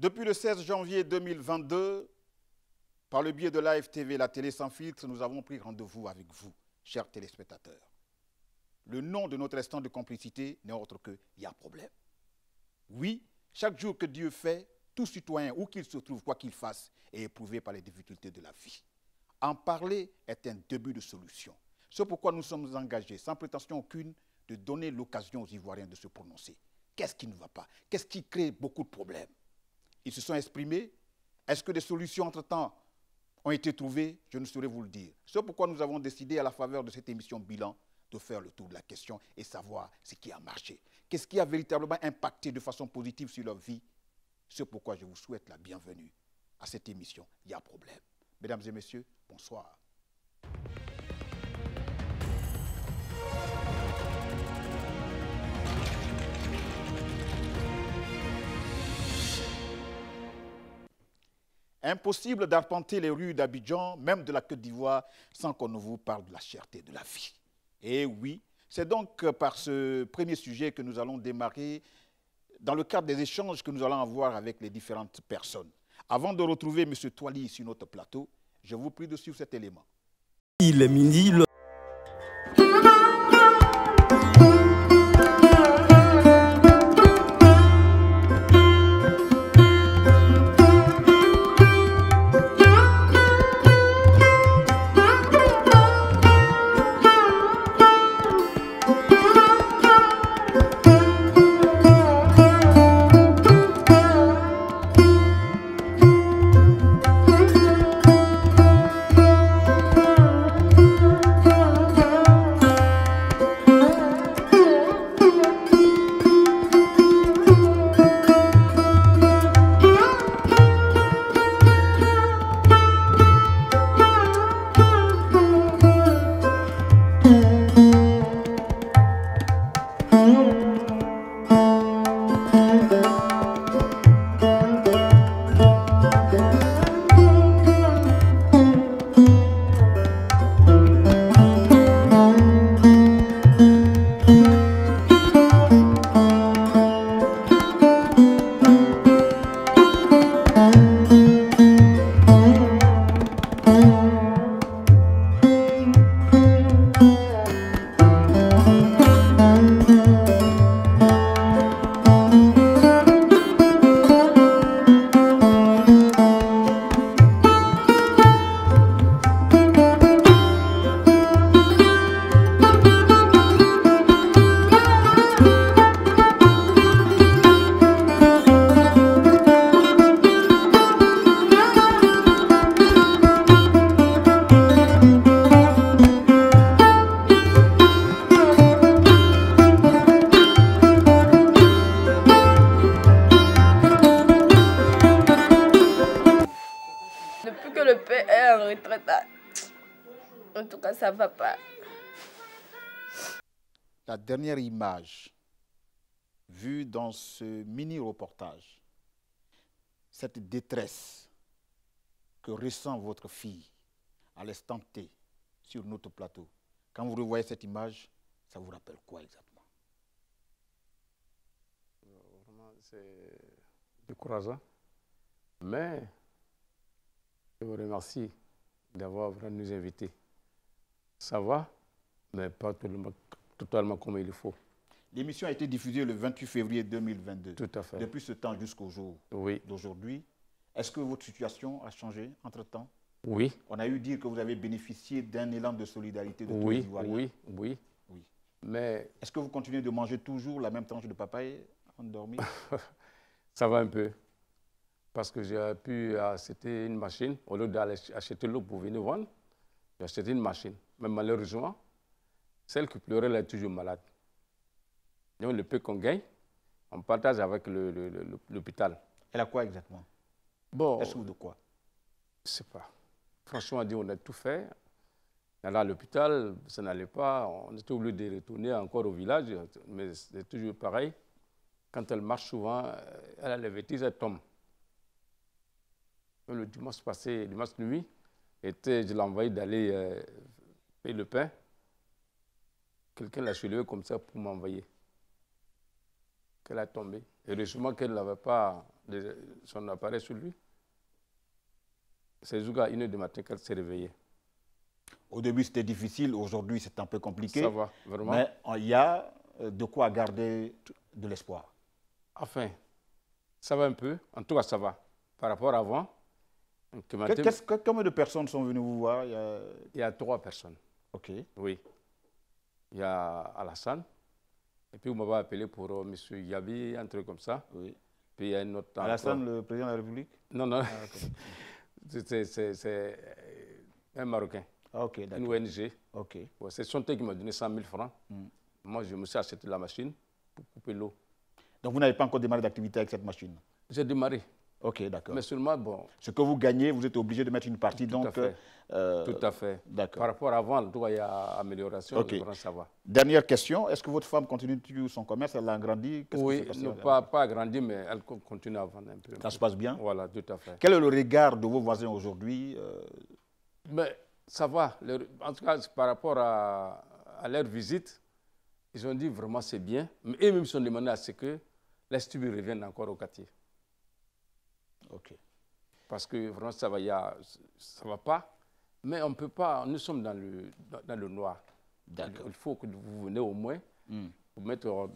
Depuis le 16 janvier 2022, par le biais de l'AFTV, TV, la télé sans filtre, nous avons pris rendez-vous avec vous, chers téléspectateurs. Le nom de notre instant de complicité n'est autre que « Il y a problème ». Oui, chaque jour que Dieu fait, tout citoyen, où qu'il se trouve, quoi qu'il fasse, est éprouvé par les difficultés de la vie. En parler est un début de solution. C'est pourquoi nous sommes engagés, sans prétention aucune, de donner l'occasion aux Ivoiriens de se prononcer. Qu'est-ce qui ne va pas Qu'est-ce qui crée beaucoup de problèmes ils se sont exprimés. Est-ce que des solutions entre-temps ont été trouvées Je ne saurais vous le dire. C'est pourquoi nous avons décidé, à la faveur de cette émission bilan, de faire le tour de la question et savoir ce qui a marché. Qu'est-ce qui a véritablement impacté de façon positive sur leur vie C'est pourquoi je vous souhaite la bienvenue à cette émission. Il y a problème. Mesdames et messieurs, bonsoir. Impossible d'arpenter les rues d'Abidjan, même de la Côte d'Ivoire, sans qu'on ne vous parle de la cherté de la vie. Et eh oui, c'est donc par ce premier sujet que nous allons démarrer dans le cadre des échanges que nous allons avoir avec les différentes personnes. Avant de retrouver M. Toili sur notre plateau, je vous prie de suivre cet élément. Il cette détresse que ressent votre fille à l'instant T sur notre plateau, quand vous revoyez cette image, ça vous rappelle quoi exactement Vraiment, c'est décourageant. Mais je vous remercie d'avoir nous invité. Ça va, mais pas totalement comme il faut. L'émission a été diffusée le 28 février 2022. Tout à fait. Depuis ce temps jusqu'au jour d'aujourd'hui, est-ce que votre situation a changé entre-temps Oui. On a eu dire que vous avez bénéficié d'un élan de solidarité de tous les Ivoiriens. Oui, oui, Mais... Est-ce que vous continuez de manger toujours la même tranche de papaye endormie Ça va un peu. Parce que j'ai pu acheter une machine. Au lieu d'aller acheter l'eau pour venir vendre, j'ai acheté une machine. Mais malheureusement, celle qui pleurait, elle est toujours malade. Donc, le peu qu'on gagne, on partage avec l'hôpital. Elle a quoi exactement Bon. Elle souffre de quoi Je ne sais pas. Franchement, on a tout fait. On à l'hôpital, ça n'allait pas. On était obligé de retourner encore au village, mais c'est toujours pareil. Quand elle marche souvent, euh, elle a les vêtements, elle tombe. Le dimanche passé, dimanche nuit, était, je l'ai envoyé d'aller euh, payer le pain. Quelqu'un l'a soulevé comme ça pour m'envoyer qu'elle a tombé. Heureusement qu'elle n'avait pas son appareil sur lui. C'est jusqu'à une heure du matin qu'elle s'est réveillée. Au début, c'était difficile. Aujourd'hui, c'est un peu compliqué. Ça va, vraiment. Mais euh, il y a euh, de quoi garder de l'espoir. Enfin, ça va un peu. En tout cas, ça va. Par rapport à avant. que, combien de personnes sont venues vous voir il y, a... il y a trois personnes. OK. Oui. Il y a Alassane, et puis, on m'avez appelé pour euh, M. Yabi, un truc comme ça. Oui. Puis il y a une autre... Alassane, le président de la République Non, non. Ah, c'est euh, un Marocain. Ah, ok, d'accord. Une ONG. Ok. Ouais, c'est Sonté qui m'a donné 100 000 francs. Hmm. Moi, je me suis acheté la machine pour couper l'eau. Donc, vous n'avez pas encore démarré d'activité avec cette machine J'ai démarré. Ok, d'accord. Mais seulement, bon. Ce que vous gagnez, vous êtes obligé de mettre une partie. Tout donc, à fait. Euh, tout à fait. D'accord. Par rapport à avant, il y a amélioration. Ok. Dernière question. Est-ce que votre femme continue son commerce Elle a grandi Oui, non, pas, pas agrandi, mais elle continue à vendre un peu. Ça se passe bien Voilà, tout à fait. Quel est le regard de vos voisins aujourd'hui euh? Mais ça va. en tout cas, par rapport à, leur visite, ils ont dit vraiment c'est bien. Et même ils sont demandé à ce que les revienne encore au quartier. OK. Parce que vraiment, ça ne va, ça va pas. Mais on ne peut pas, nous sommes dans le, dans, le noir. Il faut que vous venez au moins hmm. pour mettre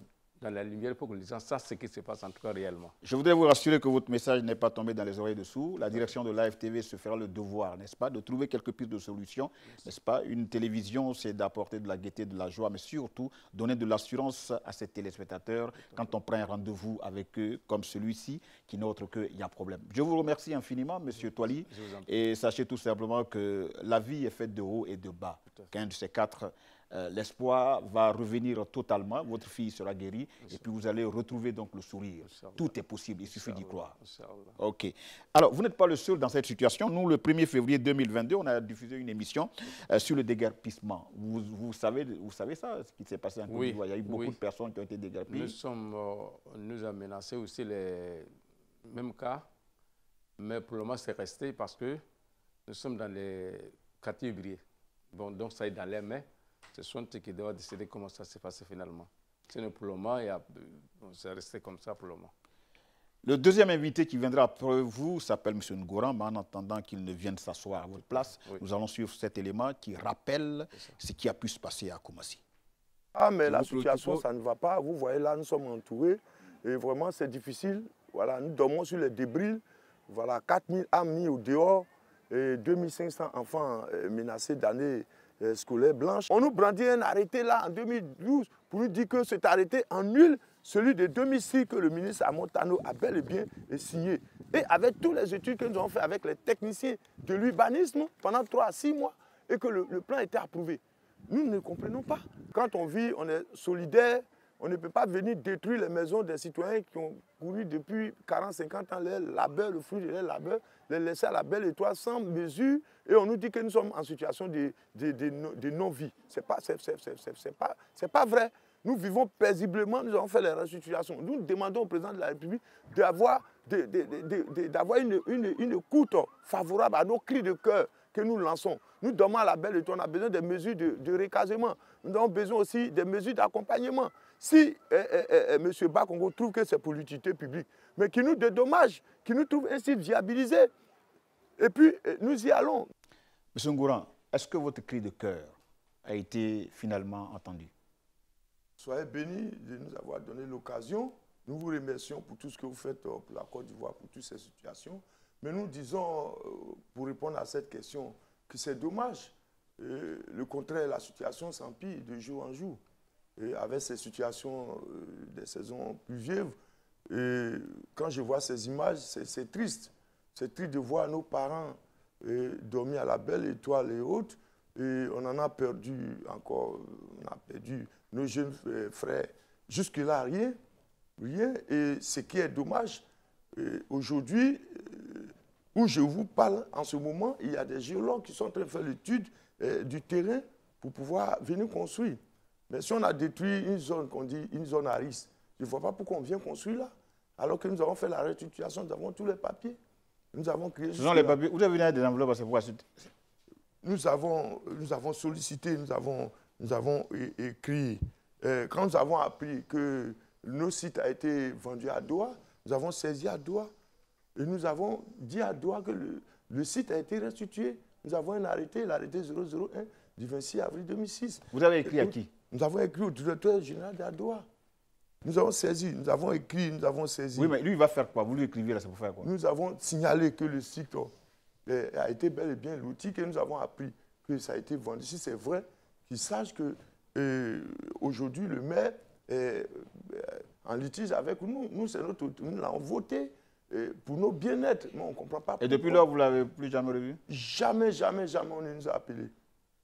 dans la lumière pour que les ça c'est ce qui se passe en tout cas réellement. Je voudrais vous rassurer que votre message n'est pas tombé dans les oreilles dessous. La direction de l'AFTV TV se fera le devoir, n'est-ce pas, de trouver quelques pistes de solutions, n'est-ce pas Une télévision, c'est d'apporter de la gaieté, de la joie, mais surtout donner de l'assurance à ses téléspectateurs quand on prend un rendez-vous avec eux, comme celui-ci, qui n'est autre il y a problème. Je vous remercie infiniment, Monsieur Toili, et sachez tout simplement que la vie est faite de haut et de bas. Qu'un de ces quatre euh, l'espoir va revenir totalement, votre fille sera guérie, et puis vous allez retrouver donc le sourire. Tout est possible, il suffit d'y croire. Ok. Alors, vous n'êtes pas le seul dans cette situation. Nous, le 1er février 2022, on a diffusé une émission euh, sur le déguerpissement. Vous, savez, vous savez ça, ce qui s'est passé en oui, Il y a eu beaucoup de personnes qui ont été déguerpies. Nous sommes, euh, nous a menacé aussi les mêmes cas, mais pour le moment, c'est resté parce que nous sommes dans les catégories. Bon, donc ça est dans les mains ce sont eux qui doit décider comment ça s'est passé finalement. C'est pour le moment, il resté comme ça pour le moment. Le deuxième invité qui viendra après vous s'appelle M. Ngoran, mais en attendant qu'il ne vienne s'asseoir à votre place, nous allons suivre cet élément qui rappelle ce qui a pu se passer à Koumassi. Ah, mais la situation, ça ne va pas. Vous voyez, là, nous sommes entourés. Et vraiment, c'est difficile. Voilà, nous dormons sur les débris. Voilà, 4000 âmes au dehors et 2500 enfants euh, menacés d'années euh, blanche. On nous brandit un arrêté là en 2012 pour nous dire que cet arrêté en nul celui de 2006 que le ministre Amontano a bel et bien signé. Et avec toutes les études que nous avons faites avec les techniciens de l'urbanisme pendant 3 à 6 mois et que le, le plan était approuvé. Nous ne comprenons pas. Quand on vit, on est solidaire, on ne peut pas venir détruire les maisons des citoyens qui ont couru depuis 40, 50 ans les labeurs, le fruit de leur labeur, les laisser à la belle étoile sans mesure et on nous dit que nous sommes en situation de, non-vie. Ce n'est pas, vrai. Nous vivons paisiblement, nous avons fait les restitutions. Nous demandons au président de la République d'avoir une, une, une écoute favorable à nos cris de cœur que nous lançons. Nous demandons à la belle étoile, on a besoin des mesures de, de recasement. Nous avons besoin aussi des mesures d'accompagnement. Si eh, eh, eh, M. Bakongo trouve que c'est pour l'utilité publique, mais qui nous dédommage, qui nous trouve ainsi viabilisé, et puis nous y allons. M. Ngouran, est-ce que votre cri de cœur a été finalement entendu Soyez bénis de nous avoir donné l'occasion. Nous vous remercions pour tout ce que vous faites euh, pour la Côte d'Ivoire, pour toutes ces situations. Mais nous disons, euh, pour répondre à cette question, que c'est dommage. le contraire, la situation s'empire de jour en jour avec ces situations euh, des saisons pluvieuses, et quand je vois ces images, c'est triste. C'est triste de voir nos parents euh, dormir à la belle étoile et autres. Et on en a perdu encore, on a perdu nos jeunes euh, frères. Jusque-là, rien, rien. Et ce qui est dommage, aujourd'hui, où je vous parle en ce moment, il y a des géologues qui sont en train de faire l'étude du terrain pour pouvoir venir construire. Mais si on a détruit une zone qu'on dit une zone à risque, je ne vois pas pourquoi on vient construire là, alors que nous avons fait la restitution, nous avons tous les papiers. Nous avons créé. Ce les papiers. Vous avez des enveloppes à ce nous avons, nous avons sollicité, nous avons, nous avons écrit. Euh, quand nous avons appris que nos sites ont été vendus à Doha, nous avons saisi à Doha. Et nous avons dit à Doha que le, site a été restitué. Nous avons un arrêté, l'arrêté 001 du 26 avril 2006. Vous avez écrit à qui nous avons écrit au directeur général d'Adoua. Nous avons saisi, nous avons écrit, nous avons saisi. Oui, mais lui, il va faire quoi Vous lui écrivez là, c'est pour faire quoi Nous avons signalé que le site euh, a été bel et bien l'outil que nous avons appris que ça a été vendu. Si c'est vrai, qu'il sache que euh, aujourd'hui le maire est euh, en litige avec nous. Nous, c'est notre, nous l'avons voté pour nos bien-être. Mais on ne comprend pas. Et depuis lors, vous ne l'avez plus jamais revu Jamais, jamais, jamais on ne nous a appelé.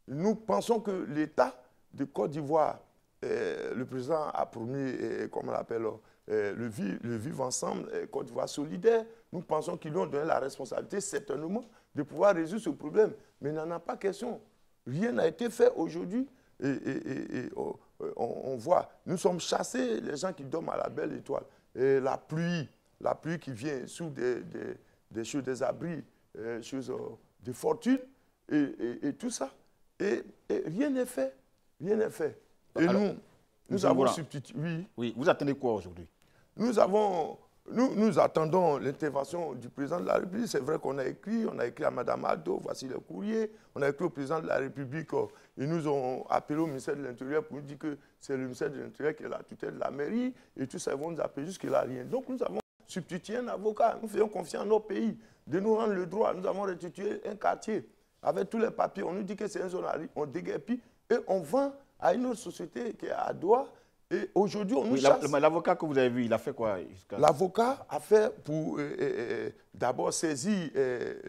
Nous pensons que l'État de Côte d'Ivoire, eh, le président a promis, eh, comme on l'appelle, eh, le, vivre, ensemble, Côte d'Ivoire solidaire. Nous pensons qu'ils lui ont donné la responsabilité, certainement, de pouvoir résoudre ce problème. Mais il n'en a pas question. Rien n'a été fait aujourd'hui. Et, oh, on, voit, nous sommes chassés, les gens qui dorment à la belle étoile. la pluie, la pluie qui vient sous des, choses, des abris, oh, des choses de fortune, et tout ça. et rien n'est fait. Rien n'est fait. Et nous, nous avons substitué. Oui. Vous attendez quoi aujourd'hui Nous avons. Nous, nous attendons l'intervention du président de la République. C'est vrai qu'on a écrit, on a écrit à Mme Aldo, voici le courrier, on a écrit au président de la République. Ils euh, nous ont appelé au ministère de l'Intérieur pour nous dire que c'est le ministère de l'Intérieur qui est la tutelle de la mairie et tout ça, ils vont nous appeler jusqu'à a rien. Donc nous avons substitué un avocat. Nous faisons confiance à nos pays de nous rendre le droit. Nous avons restitué un quartier avec tous les papiers. On nous dit que c'est un zone On déguerpit et on va à une autre société qui est à droit. Et aujourd'hui, on nous chasse. L'avocat que vous avez vu, il a fait quoi L'avocat a fait pour euh, euh, euh, d'abord saisir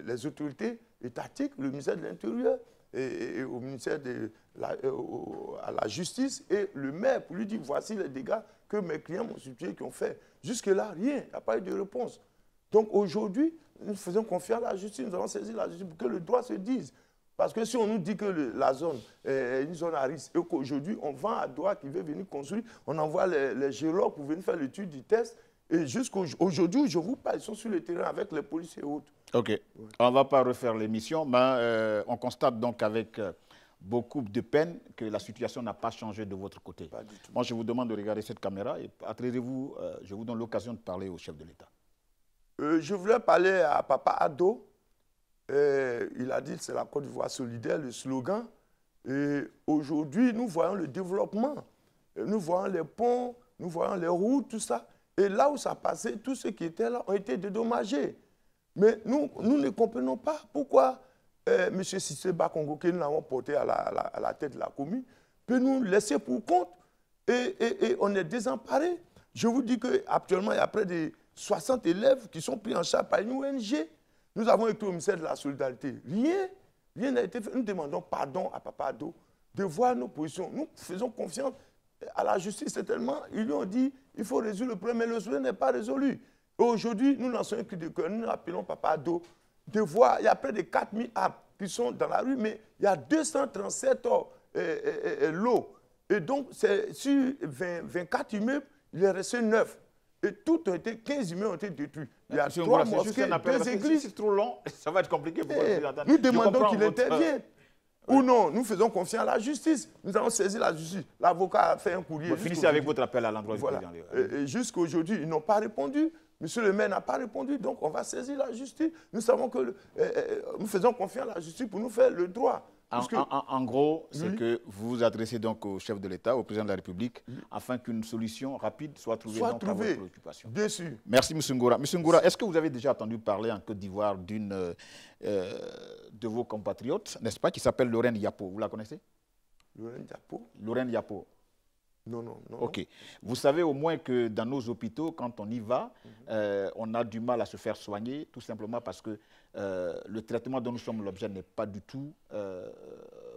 les autorités étatiques, le ministère de l'Intérieur, et, au ministère de la, justice et le maire pour lui dire voici les dégâts que mes clients m'ont et qui ont fait. Jusque-là, rien, il n'y a pas eu de réponse. Donc aujourd'hui, nous faisons confiance à la justice, nous avons saisi la justice pour que le droit se dise. Parce que si on nous dit que la zone est une zone à risque et qu'aujourd'hui, on vend à droite qui veut venir construire, on envoie les, géologues pour venir faire l'étude du test. Et jusqu'aujourd'hui, je vous parle, ils sont sur le terrain avec les policiers et autres. OK. On ne va pas refaire l'émission, mais euh, on constate donc avec... Euh, beaucoup de peine que la situation n'a pas changé de votre côté. Pas du tout. Moi, je vous demande de regarder cette caméra et attirez-vous, euh, je vous donne l'occasion de parler au chef de l'État. je voulais parler à Papa Ado, eh, il a dit c'est la Côte d'Ivoire solidaire, le slogan. Et aujourd'hui, nous voyons le développement. nous voyons les ponts, nous voyons les routes, tout ça. Et là où ça passait, tous ceux qui étaient là ont été dédommagés. Mais nous, nous ne comprenons pas pourquoi Monsieur eh, M. Sissé Congo, que nous avons porté à la, la, tête de la commune, peut nous laisser pour compte et, et on est désemparés. Je vous dis qu'actuellement, il y a près de 60 élèves qui sont pris en charge par une ONG. Nous avons été au ministère de la Solidarité. Rien, rien n'a été fait. Nous demandons pardon à Papa Ado de voir nos positions. Nous faisons confiance à la justice, tellement Ils lui ont dit il faut résoudre le problème, mais le problème n'est pas résolu. Aujourd'hui, nous lançons un cri de cœur. Nous appelons Papa Ado de voir. Il y a près de 4000 arbres qui sont dans la rue, mais il y a 237 euh, euh, euh, lots. Et donc, sur 24 immeubles, il est resté 9. Et tout a été, 15 humains ont été détruits. Il y a trois trois mosquées, deux églises. c'est trop long, ça va être compliqué. Pour eh, nous demandons qu'il intervienne. Ou non, nous faisons confiance à la justice. Nous allons saisir la justice. L'avocat a fait un courrier. Vous finissez avec votre appel à l'endroit voilà. du Jusqu'à aujourd'hui, ils n'ont pas répondu. Monsieur le maire n'a pas répondu, donc on va saisir la justice. Nous savons que eh, eh, nous faisons confiance à la justice pour nous faire le droit. En, gros, c'est que vous vous adressez donc au chef de l'État, au président de la République, mm-hmm. afin qu'une solution rapide soit trouvée dans votre préoccupation. à préoccupations. Merci, M. Ngoura. M. Ngoura, est-ce que vous avez déjà entendu parler en Côte d'Ivoire d'une euh, euh, de vos compatriotes, n'est-ce pas, qui s'appelle Lorraine Yapo Vous la connaissez Lorraine Yapo Lorraine Yapo. Non, non, non. OK. Vous savez au moins que dans nos hôpitaux, quand on y va, mm-hmm. euh, on a du mal à se faire soigner, tout simplement parce que euh, le traitement dont nous sommes l'objet n'est pas du tout euh,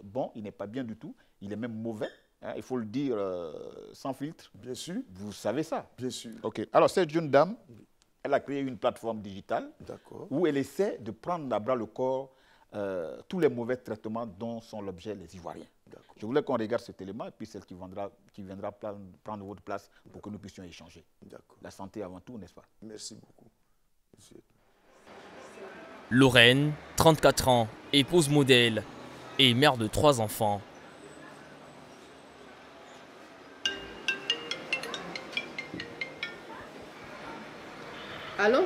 bon, il n'est pas bien du tout, il est même mauvais. Hein, il faut le dire euh, sans filtre. Bien sûr. Vous savez ça. Bien sûr. OK. Alors, cette jeune dame, elle a créé une plateforme digitale où elle essaie de prendre à bras le corps tous les mauvais traitements dont sont l'objet les Ivoiriens. Je voulais qu'on regarde cet élément et puis celle qui, viendra prendre votre place pour que nous puissions échanger. La santé avant tout, n'est-ce pas Merci beaucoup. Lorraine, 34 ans, épouse modèle et mère de trois enfants. Allô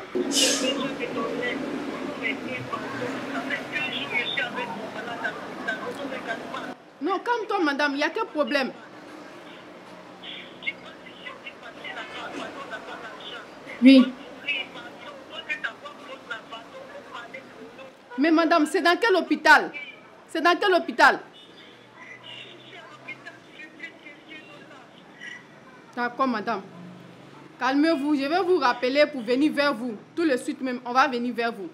Non, calme-toi, madame, il n'y a qu'un problème. Oui. Mais madame, c'est dans quel hôpital C'est dans quel hôpital D'accord, madame. Calmez-vous, je vais vous rappeler pour venir vers vous. Tout de suite même, on va venir vers vous.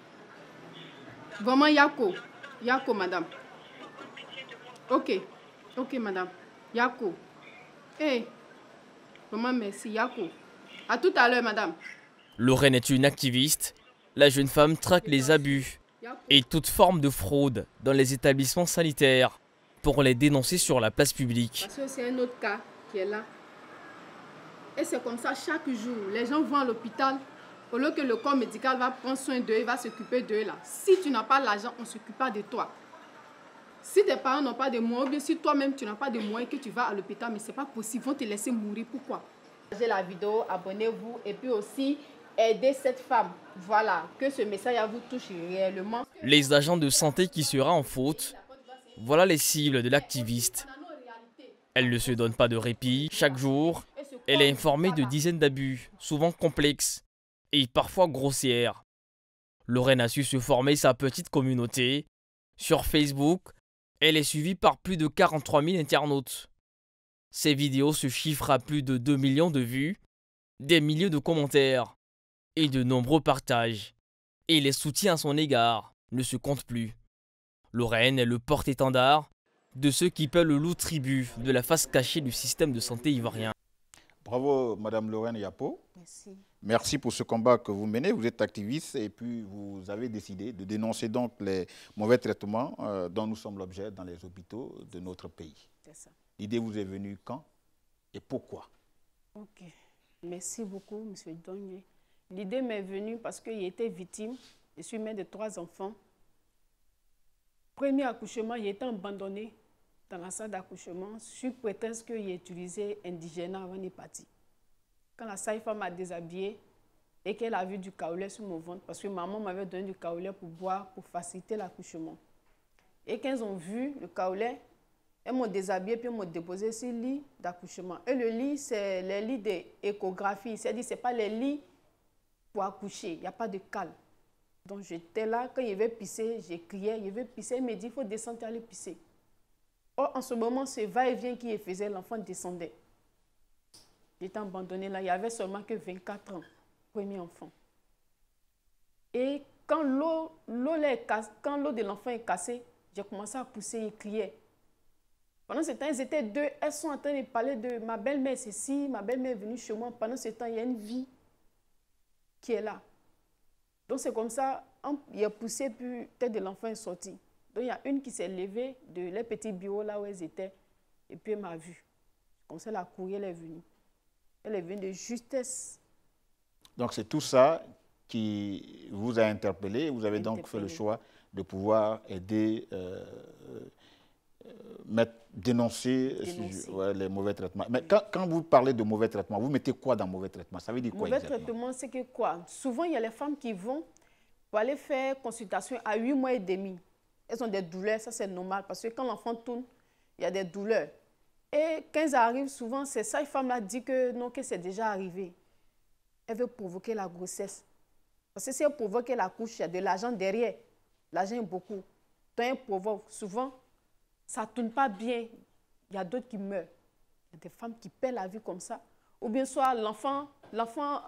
Vraiment, Yako. Yako, madame. Ok. Ok, madame. Yako. Eh. Vraiment, merci, Yako. À tout à l'heure, madame. Lorraine est une activiste. La jeune femme traque les abus et toute forme de fraude dans les établissements sanitaires pour les dénoncer sur la place publique. c'est un autre cas qui est là. Et c'est comme ça chaque jour. Les gens vont à l'hôpital. pour que le corps médical va prendre soin d'eux, va s'occuper d'eux là. Si tu n'as pas l'argent, on ne s'occupe pas de toi. Si tes parents n'ont pas de moyens, bien si toi-même tu n'as pas de moyens que tu vas à l'hôpital, mais ce n'est pas possible, ils vont te laisser mourir. Pourquoi Partagez la vidéo, abonnez-vous et puis aussi aider cette femme. Voilà, que ce message à vous touche réellement. Les agents de santé qui sera en faute, voilà les cibles de l'activiste. Elle ne se donne pas de répit. Chaque jour, elle est informée de dizaines d'abus, souvent complexes et parfois grossières. Lorraine a su se former sa petite communauté. Sur Facebook, elle est suivie par plus de 43 000 internautes. Ses vidéos se chiffrent à plus de 2 millions de vues, des milliers de commentaires et de nombreux partages. Et les soutiens à son égard ne se comptent plus. Lorraine est le porte-étendard de ceux qui paient le loup tribut de la face cachée du système de santé ivoirien. Bravo, Madame Lorraine Yapo. Merci. Merci pour ce combat que vous menez. Vous êtes activiste et puis vous avez décidé de dénoncer donc les mauvais traitements euh, dont nous sommes l'objet dans les hôpitaux de notre pays. L'idée vous est venue quand et pourquoi Ok. Merci beaucoup, Monsieur Donnier. L'idée m'est venue parce qu'il était victime. Je suis mère de trois enfants. Premier accouchement, il était abandonné dans la salle d'accouchement sous prétexte qu'il utilisait indigène avant d'y partir. Quand la sage-femme m'a déshabillée et qu'elle a vu du caoulet sur mon ventre, parce que maman m'avait donné du caoulet pour boire, pour faciliter l'accouchement. Et qu'elles ont vu le caoulet, elles m'ont déshabillée puis m'ont déposé sur le lit d'accouchement. Et le lit, c'est le lit d'échographie. C'est-à-dire, ce n'est pas les lits accoucher. Il n'y a pas de calme. Donc j'étais là, quand il avait pisser, j'ai crié, il avait pisser, il me dit, il faut descendre, aller pisser. Or, en ce moment, c'est va-et-vient qui faisait, l'enfant descendait. J'étais abandonné là, il y avait seulement que 24 ans, premier enfant. Et quand l'eau l'eau de l'enfant est cassée, j'ai commencé à pousser, et criait. Pendant ce temps, ils étaient deux, elles sont en train de parler de ma belle-mère, ceci, ma belle-mère est venue chez moi. Pendant ce temps, il y a une vie est là. Donc c'est comme ça, il a poussé, puis tête de l'enfant est sortie. Donc il y a une qui s'est levée de les petits bureaux là où elles étaient, et puis elle m'a vu. Comme ça, la courrier, elle est venue. Elle est venue de justesse. Donc c'est tout ça qui vous a interpellé. Vous avez donc fait le choix de pouvoir aider euh, mettre, dénoncer, euh, les mauvais traitements. Mais quand, quand, vous parlez de mauvais traitements, vous mettez quoi dans mauvais traitements Ça veut dire quoi Mauvais traitement, c'est que quoi Souvent, il y a les femmes qui vont pour aller faire consultation à 8 mois et demi. Elles ont des douleurs, ça c'est normal, parce que quand l'enfant tourne, il y a des douleurs. Et quand elles arrivent, souvent, c'est ça, les femmes-là disent que non, que c'est déjà arrivé. Elle veut provoquer la grossesse. Parce que si elle provoque la couche, il y a de l'argent derrière. L'argent est beaucoup. Quand elle provoque, souvent, ça ne tourne pas bien, il y a d'autres qui meurent. Il y a des femmes qui perdent la vie comme ça. Ou bien soit l'enfant, l'enfant, euh,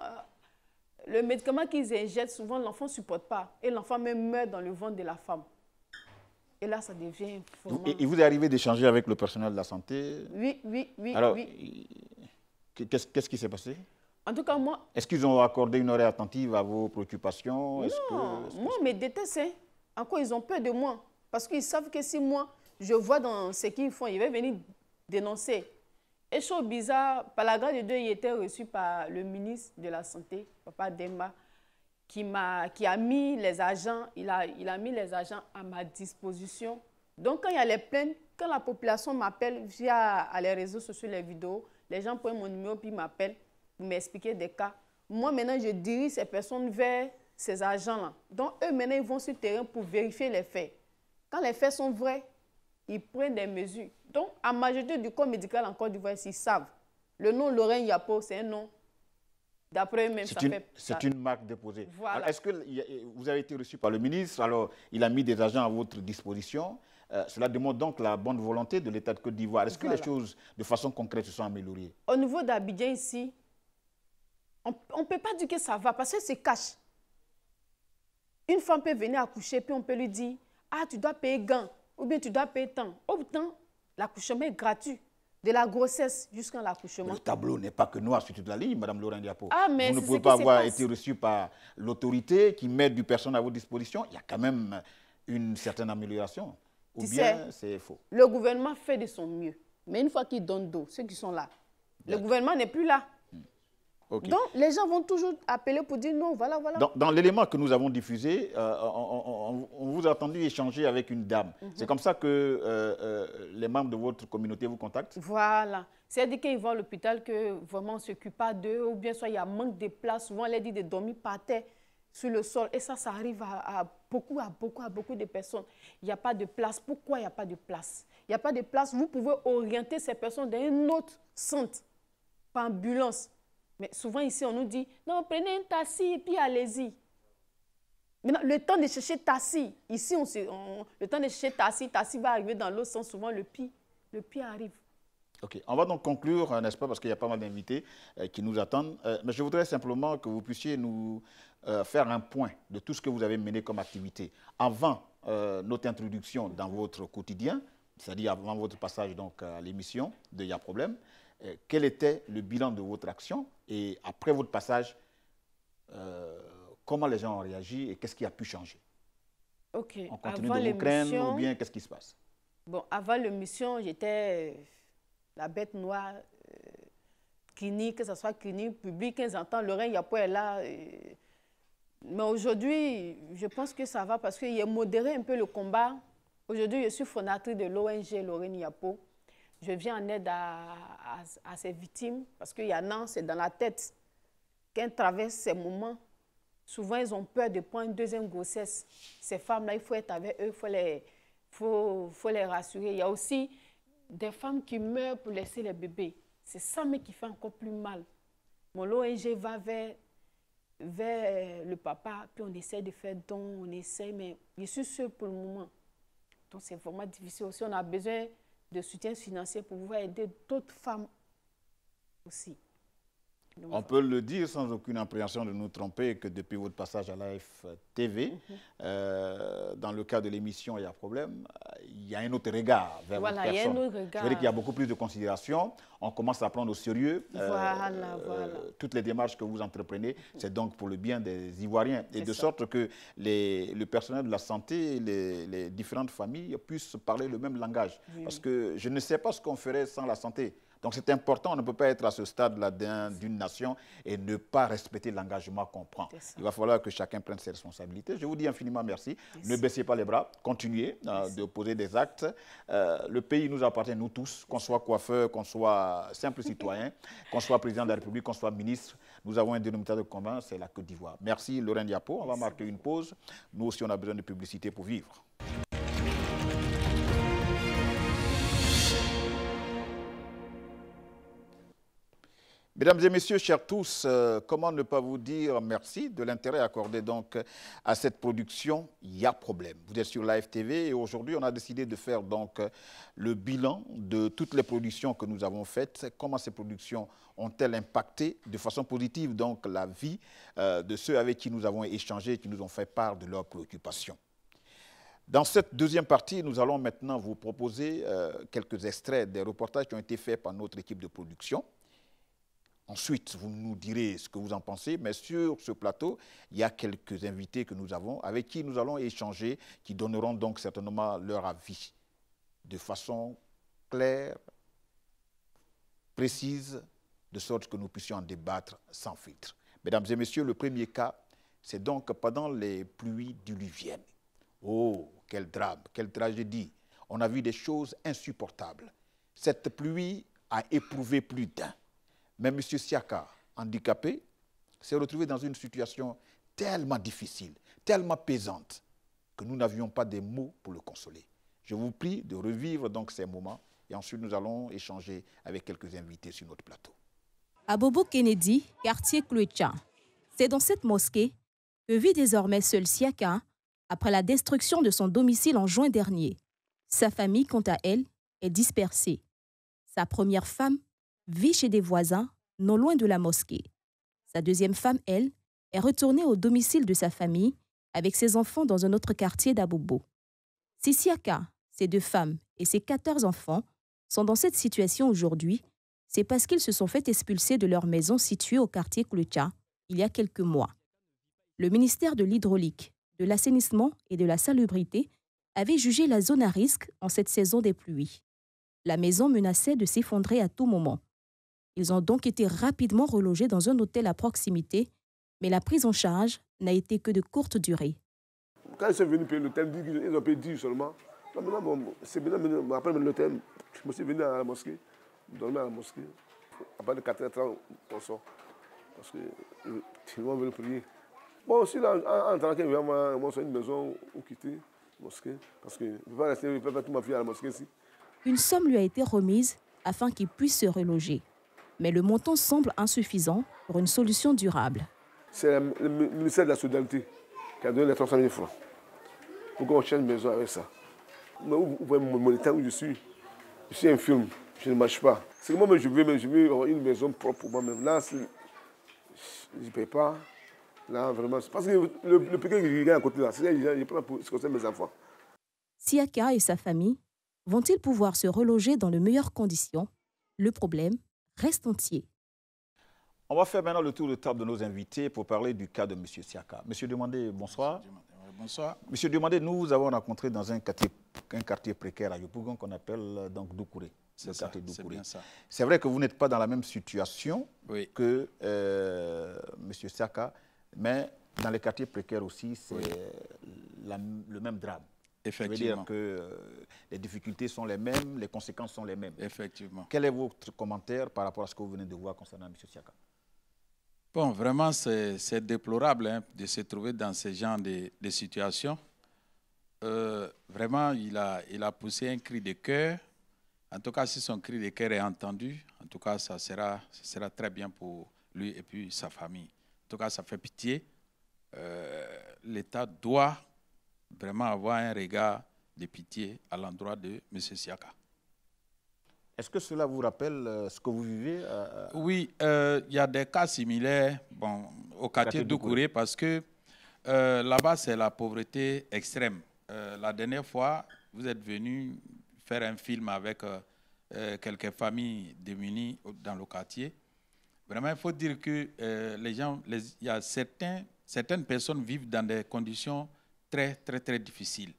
le médicament qu'ils injectent, souvent l'enfant ne supporte pas. Et l'enfant même meurt dans le ventre de la femme. Et là, ça devient... Et vous arrivez d'échanger avec le personnel de la santé Oui, oui, oui. Alors, qu'est-ce qui s'est passé en tout cas, moi... Est-ce qu'ils ont accordé une oreille attentive à vos préoccupations Non, moi, mais mes détestes, hein, encore, ils ont peur de moi. Parce qu'ils savent que si moi, je vois dans ce qu'ils font, ils vont venir dénoncer. Et chose bizarre, par la grâce de Dieu, il était reçu par le ministre de la Santé, Papa Demba, qui a, qui a mis les agents, il a, il a mis les agents à ma disposition. Donc, quand il y a les plaintes, quand la population m'appelle via à les réseaux sociaux, les vidéos, les gens prennent mon numéro puis m'appellent pour m'expliquer des cas. Moi, maintenant, je dirige ces personnes vers ces agents-là. Donc, eux, maintenant, ils vont sur le terrain pour vérifier les faits. Quand les faits sont vrais, ils prennent des mesures. Donc, à majorité du corps médical en Côte d'Ivoire, ils savent. Le nom Lorraine Yapo, c'est un nom. D'après même, ça fait. C'est une marque déposée. Voilà. Est-ce que vous avez été reçu par le ministre Alors, il a mis des agents à votre disposition. Euh, cela demande donc la bonne volonté de l'État de Côte d'Ivoire. Est-ce que les choses, de façon concrète, se sont améliorées Au niveau d'Abidjan, ici, on ne peut pas dire que ça va parce que c'est cash. Une femme peut venir accoucher, puis on peut lui dire, ah, tu dois payer gants ou bien tu dois payer tant. Au l'accouchement est gratuit. De la grossesse jusqu'à l'accouchement. Le tableau n'est pas que noir sur toute la ligne, Madame Laurent Diapo. Ah, Vous ne pouvez pas avoir été reçu par l'autorité qui met du personnel à votre disposition. Il y a quand même une certaine amélioration. Ou bien, c'est faux. Le gouvernement fait de son mieux. Mais une fois qu'il donne d'eau, ceux qui sont là, le gouvernement n'est plus là. Donc, les gens vont toujours appeler pour dire non, voilà, voilà. Dans, l'élément que nous avons diffusé, euh, on, vous a entendu échanger avec une dame. Mhm. C'est comme ça que euh, euh, les membres de votre communauté vous contactent Voilà. C'est-à-dire qu'ils vont à l'hôpital, que vraiment on ne s'occupe pas d'eux, ou bien soit il y a manque de place, souvent on leur dit de dormir par terre, sur le sol. Et ça, ça arrive à, à beaucoup, à beaucoup, à beaucoup de personnes. Il n'y a pas de place. Pourquoi il n'y a pas de place Il n'y a pas de place. Vous pouvez orienter ces personnes dans un autre centre, par ambulance mais souvent ici, on nous dit, non, prenez un taxi et puis allez-y. Maintenant, le temps de chercher taxi, ici, on, le temps de chercher taxi, taxi va arriver dans l'eau, sans souvent le pire, le pire arrive. OK. On va donc conclure, euh, n'est-ce pas, parce qu'il y a pas mal d'invités euh, qui nous attendent. Euh, mais je voudrais simplement que vous puissiez nous faire un point de tout ce que vous avez mené comme activité avant notre introduction dans votre quotidien, c'est-à-dire avant votre passage donc, à l'émission de y a Problème. Euh, quel était le bilan de votre action et après votre passage, euh, comment les gens ont réagi et qu'est-ce qui a pu changer Ok. On avant de ou bien qu'est-ce qui se passe Bon, avant l'émission, j'étais euh, la bête noire, clinique, que ce soit clinique, publique, 15 ans, Lorraine Yapo est là. mais aujourd'hui, je pense que ça va parce qu'il a modéré un peu le combat. Aujourd'hui, je suis fondatrice de l'ONG Lorraine Yapo je viens en aide à, ces victimes, parce qu'il y en a, c'est dans la tête qu'elles traversent ces moments. Souvent, elles ont peur de prendre une deuxième grossesse. Ces femmes-là, il faut être avec eux, il faut les, faut, faut les rassurer. Il y a aussi des femmes qui meurent pour laisser les bébés. C'est ça, mais qui fait encore plus mal. Mon l'ONG va vers, vers euh, le papa, puis on essaie de faire don, on essaie, mais je suis sûre pour le moment. Donc, c'est vraiment difficile aussi. On a besoin de soutien financier pour pouvoir aider d'autres femmes aussi. On peut le dire sans aucune appréhension de nous tromper que depuis votre passage à la tv mhm. euh, dans le cas de l'émission Il y a problème, il y a un autre regard vers votre personne. Il y qu'il y a beaucoup plus de considération. On commence à prendre au sérieux euh, euh, toutes les démarches que vous entreprenez. C'est donc pour le bien des Ivoiriens. Et de sorte que le personnel de la santé, les, les différentes familles puissent parler le même langage. Parce que je ne sais pas ce qu'on ferait sans la santé. Donc c'est important, on ne peut pas être à ce stade-là d'une nation et ne pas respecter l'engagement qu'on prend. Il va falloir que chacun prenne ses responsabilités. Je vous dis infiniment merci. Ne baissez pas les bras, continuez euh, de poser des actes. Euh, le pays nous appartient, nous tous, qu'on soit coiffeur, qu'on soit simple citoyen, qu'on soit président de la République, qu'on soit ministre. Nous avons un dénominateur de commun, c'est la Côte d'Ivoire. Merci Laurent Diapo. On va marquer une pause. Nous aussi, on a besoin de publicité pour vivre. Mesdames et messieurs, chers tous, euh, comment ne pas vous dire merci de l'intérêt accordé donc à cette production Il y a problème. Vous êtes sur Live TV et aujourd'hui, on a décidé de faire donc euh, le bilan de toutes les productions que nous avons faites, comment ces productions ont-elles impacté de façon positive donc la vie euh, de ceux avec qui nous avons échangé, qui nous ont fait part de leurs préoccupations. Dans cette deuxième partie, nous allons maintenant vous proposer quelques extraits des reportages qui ont été faits par notre équipe de production – Ensuite, vous nous direz ce que vous en pensez, mais sur ce plateau, il y a quelques invités que nous avons avec qui nous allons échanger, qui donneront donc certainement leur avis de façon claire, précise, de sorte que nous puissions en débattre sans filtre. Mesdames et messieurs, le premier cas, c'est donc pendant les pluies diluviennes. Oh, quel drame, quelle tragédie. On a vu des choses insupportables. Cette pluie a éprouvé plus d'un. Mais M. Siaka, handicapé, s'est retrouvé dans une situation tellement difficile, tellement pesante, que nous n'avions pas des mots pour le consoler. Je vous prie de revivre donc ces moments et ensuite nous allons échanger avec quelques invités sur notre plateau. À Bobo Kennedy, quartier Kluecha, c'est dans cette mosquée que vit désormais seul Siaka après la destruction de son domicile en juin dernier. Sa famille, quant à elle, est dispersée. Sa première femme vit chez des voisins, non loin de la mosquée. Sa deuxième femme, elle, est retournée au domicile de sa famille avec ses enfants dans un autre quartier d'Abobo. Siaka, ses deux femmes et ses 14 enfants sont dans cette situation aujourd'hui, c'est parce qu'ils se sont fait expulser de leur maison située au quartier Klucha il y a quelques mois. Le ministère de l'Hydraulique, de l'Assainissement et de la Salubrité avait jugé la zone à risque en cette saison des pluies. La maison menaçait de s'effondrer à tout moment. Ils ont donc été rapidement relogés dans un hôtel à proximité, mais la prise en charge n'a été que de courte durée. Quand ils sont venus payer l'hôtel, ils ont payé 10 seulement. Maintenant, c'est maintenant, après l'hôtel, je me suis venu à la mosquée, dormir à la mosquée. À Après de 4h30, on sort. Parce que tout euh, le monde veut prier. Bon, aussi, là, en, en tant que vraiment, moi, c'est une maison où quitter la mosquée. Parce que je ne peux pas rester, je peux pas tout ma vie à la mosquée ici. Une somme lui a été remise afin qu'il puisse se reloger mais le montant semble insuffisant pour une solution durable. C'est le ministère de la Solidarité qui a donné les 300 000 francs. Pourquoi on une maison avec ça Mais vous voyez mon état où je suis Je suis infirme, je ne marche pas. C'est moi, je veux, je veux une maison propre pour moi-même. Là, je ne paye pas. Là, vraiment, parce que le, petit que je à côté là, c'est je prends pour ce que c'est mes enfants. Si Siaka et sa famille vont-ils pouvoir se reloger dans de meilleures conditions Le problème reste entier. On va faire maintenant le tour de table de nos invités pour parler du cas de M. Siaka. Monsieur Demandé, bonsoir. Bonsoir. Monsieur Demandé, nous vous avons rencontré dans un quartier, précaire à Yopougon qu'on appelle euh, donc Doukouré. C'est C'est vrai que vous n'êtes pas dans la même situation que euh, M. Siaka, mais dans les quartiers précaires aussi, c'est euh, le même drame. Effectivement. Ça dire que euh, les difficultés sont les mêmes, les conséquences sont les mêmes. Effectivement. Quel est votre commentaire par rapport à ce que vous venez de voir concernant M. Siaka Bon, vraiment, c'est déplorable hein, de se trouver dans ce genre de, de situation. Euh, vraiment, il a, il a poussé un cri de cœur. En tout cas, si son cri de cœur est entendu, en tout cas, ça sera, sera très bien pour lui et puis sa famille. En tout cas, ça fait pitié. Euh, L'État doit vraiment avoir un regard de pitié à l'endroit de M. Siaka. Est-ce que cela vous rappelle euh, ce que vous vivez euh, euh? Oui, il y a des cas similaires bon, au quartier, Doucouré, d'Oukouré parce que là-bas, c'est la pauvreté extrême. la dernière fois, vous êtes venu faire un film avec quelques familles démunies dans le quartier. Vraiment, il faut dire que les gens, il y a certains, certaines personnes vivent dans des conditions très, très, très difficile.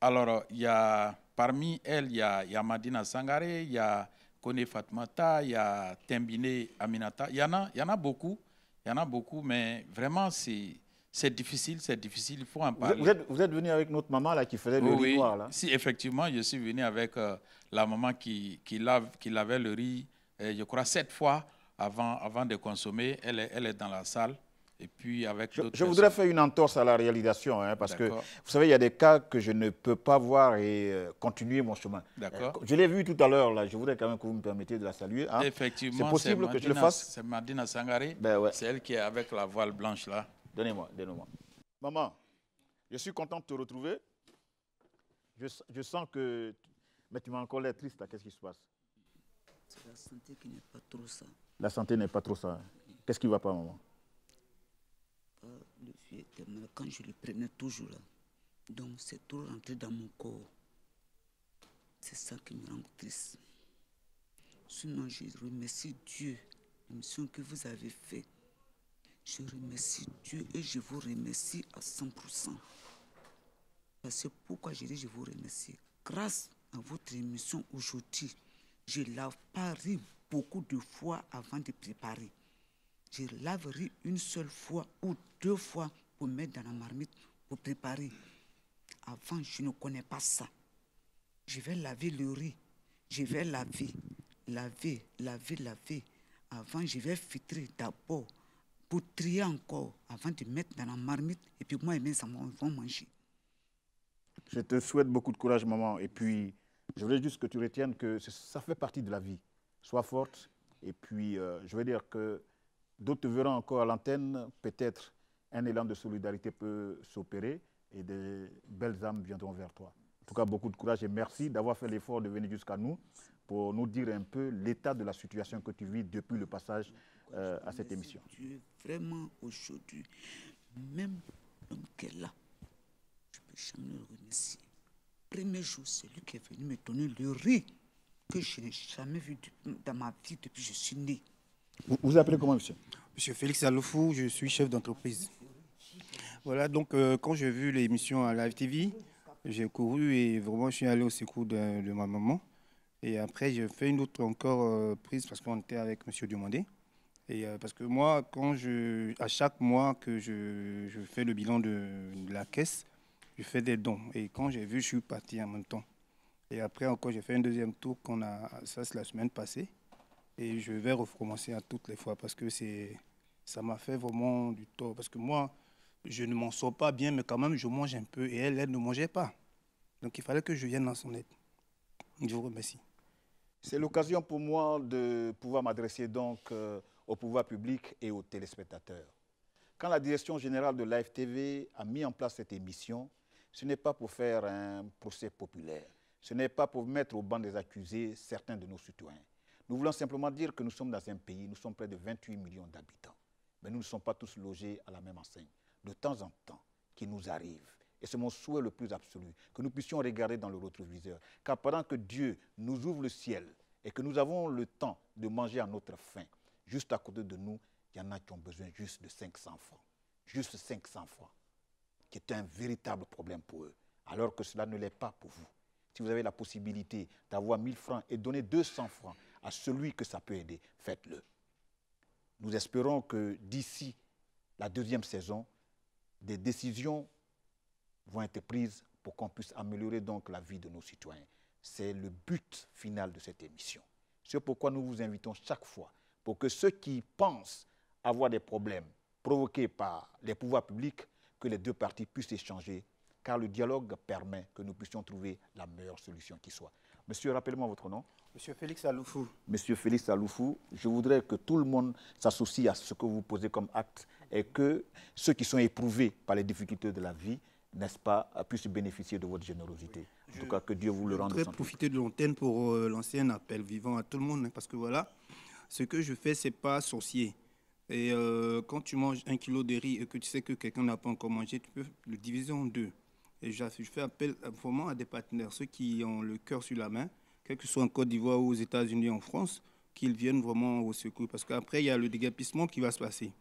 Alors, il y a, parmi elles, il y, a, Madina Sangare, il y a Kone Fatmata, il y a Tembine Aminata. Il y en a, il y en a beaucoup, il y en a beaucoup, mais vraiment, c'est... C'est difficile, c'est difficile, il faut en parler. Vous êtes, vous êtes, venu avec notre maman là, qui faisait le riz là Si, effectivement, je suis venu avec euh, la maman qui, qui, lave, qui lavait le riz, euh, je crois, sept fois avant, avant de consommer. Elle est, elle est dans la salle je, voudrais faire une entorse à la réalisation, hein, parce que vous savez, il y a des cas que je ne peux pas voir et euh, continuer mon chemin. D'accord. Euh, je l'ai vu tout à l'heure, là, je voudrais quand même que vous me permettiez de la saluer. Hein. Effectivement, c'est possible que je le fasse. C'est Madina Sangari, ben c'est elle qui est avec la voile blanche là. Donnez-moi, donnez-moi. Maman, je suis content de te retrouver. Je, sens que. Mais tu m'as encore l'air triste là, qu'est-ce qui se passe C'est la santé qui n'est pas trop ça. La santé n'est pas trop ça. Hein. Qu'est-ce qui ne va pas, maman le vieux quand je le prenais toujours là. Donc c'est tout rentré dans mon corps. C'est ça qui me rend triste. Sinon, je remercie Dieu, l'émission que vous avez faite. Je remercie Dieu et je vous remercie à 100%. C'est pourquoi je dis je vous remercie. Grâce à votre émission aujourd'hui, je la parie beaucoup de fois avant de préparer je laverai une seule fois ou deux fois pour mettre dans la marmite, pour préparer. Avant, je ne connais pas ça. Je vais laver le riz. Je vais laver, laver, laver, laver. Avant, je vais filtrer d'abord pour trier encore avant de mettre dans la marmite. Et puis moi et mes enfants vont manger. Je te souhaite beaucoup de courage, maman. Et puis, je voulais juste que tu retiennes que ça fait partie de la vie. Sois forte. Et puis, euh, je veux dire que D'autres verront encore à l'antenne, peut-être un élan de solidarité peut s'opérer et des belles âmes viendront vers toi. En tout cas, beaucoup de courage et merci d'avoir fait l'effort de venir jusqu'à nous pour nous dire un peu l'état de la situation que tu vis depuis le passage euh, à cette émission. Dieu, vraiment aujourd'hui, même l'homme qui est là, je peux jamais le remercier. Premier jour, c'est lui qui est venu me donner le riz que je n'ai jamais vu dans ma vie depuis que je suis né. Vous vous appelez comment, monsieur Monsieur Félix Aloufou, je suis chef d'entreprise. Voilà, donc euh, quand j'ai vu l'émission à Live TV, j'ai couru et vraiment je suis allé au secours de, ma maman. Et après, j'ai fait une autre encore euh, prise parce qu'on était avec monsieur Dumandé. Et euh, parce que moi, quand je, à chaque mois que je, fais le bilan de, de, la caisse, je fais des dons. Et quand j'ai vu, je suis parti en même temps. Et après encore, j'ai fait un deuxième tour qu'on a, ça c'est la semaine passée. Et je vais recommencer à toutes les fois parce que c'est, ça m'a fait vraiment du tort. Parce que moi, je ne m'en sors pas bien, mais quand même, je mange un peu. Et elle, elle ne mangeait pas. Donc il fallait que je vienne dans son aide. Je vous remercie. C'est l'occasion pour moi de pouvoir m'adresser donc euh, au pouvoir public et aux téléspectateurs. Quand la direction générale de TV a mis en place cette émission, ce n'est pas pour faire un procès populaire, ce n'est pas pour mettre au banc des accusés certains de nos citoyens, nous voulons simplement dire que nous sommes dans un pays, nous sommes près de 28 millions d'habitants, mais nous ne sommes pas tous logés à la même enseigne. De temps en temps, qui nous arrive, et c'est mon souhait le plus absolu, que nous puissions regarder dans le retroviseur, car pendant que Dieu nous ouvre le ciel et que nous avons le temps de manger à notre faim, juste à côté de nous, il y en a qui ont besoin juste de 500 francs. Juste 500 francs, qui est un véritable problème pour eux, alors que cela ne l'est pas pour vous. Si vous avez la possibilité d'avoir 1000 francs et donner 200 francs, à celui que ça peut aider, faites-le. Nous espérons que d'ici la deuxième saison, des décisions vont être prises pour qu'on puisse améliorer donc la vie de nos citoyens. C'est le but final de cette émission. C'est pourquoi nous vous invitons chaque fois pour que ceux qui pensent avoir des problèmes provoqués par les pouvoirs publics, que les deux parties puissent échanger, car le dialogue permet que nous puissions trouver la meilleure solution qui soit. Monsieur, rappelez-moi votre nom. Monsieur Félix Aloufou. Monsieur Félix Aloufou, je voudrais que tout le monde s'associe à ce que vous posez comme acte et que ceux qui sont éprouvés par les difficultés de la vie, n'est-ce pas, puissent bénéficier de votre générosité. En tout cas, que Dieu vous le rende. Je voudrais profiter de l'antenne pour euh, lancer un appel vivant à tout le monde, hein, parce que voilà, ce que je fais, ce n'est pas sorcier. Et euh, quand tu manges un kilo de riz et que tu sais que quelqu'un n'a pas encore mangé, tu peux le diviser en deux. Et je fais appel vraiment à des partenaires, ceux qui ont le cœur sur la main, quel que soit en Côte d'Ivoire ou aux États-Unis, en France, qu'ils viennent vraiment au secours. Parce qu'après, il y a le dégapissement qui va se passer.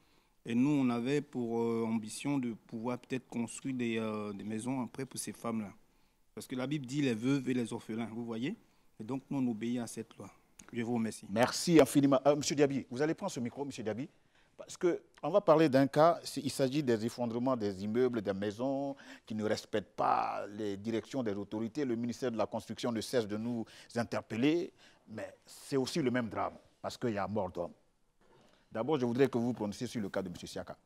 Et nous, on avait pour euh, ambition de pouvoir peut-être construire euh, des, maisons après pour ces femmes-là. Parce que la Bible dit les veuves et les orphelins, vous voyez Et donc, nous, on obéit à cette loi. Je vous remercie. Merci infiniment. Euh, Monsieur Diaby, vous allez prendre ce micro, Monsieur Diaby. Parce va parler d'un cas, il s'agit des effondrements des immeubles, des maisons qui ne respectent pas les directions des autorités. Le ministère de la Construction ne cesse de nous interpeller, mais c'est aussi le même drame, parce qu'il y a mort d'homme. D'abord, je voudrais que vous prononciez sur le cas de M. Siaka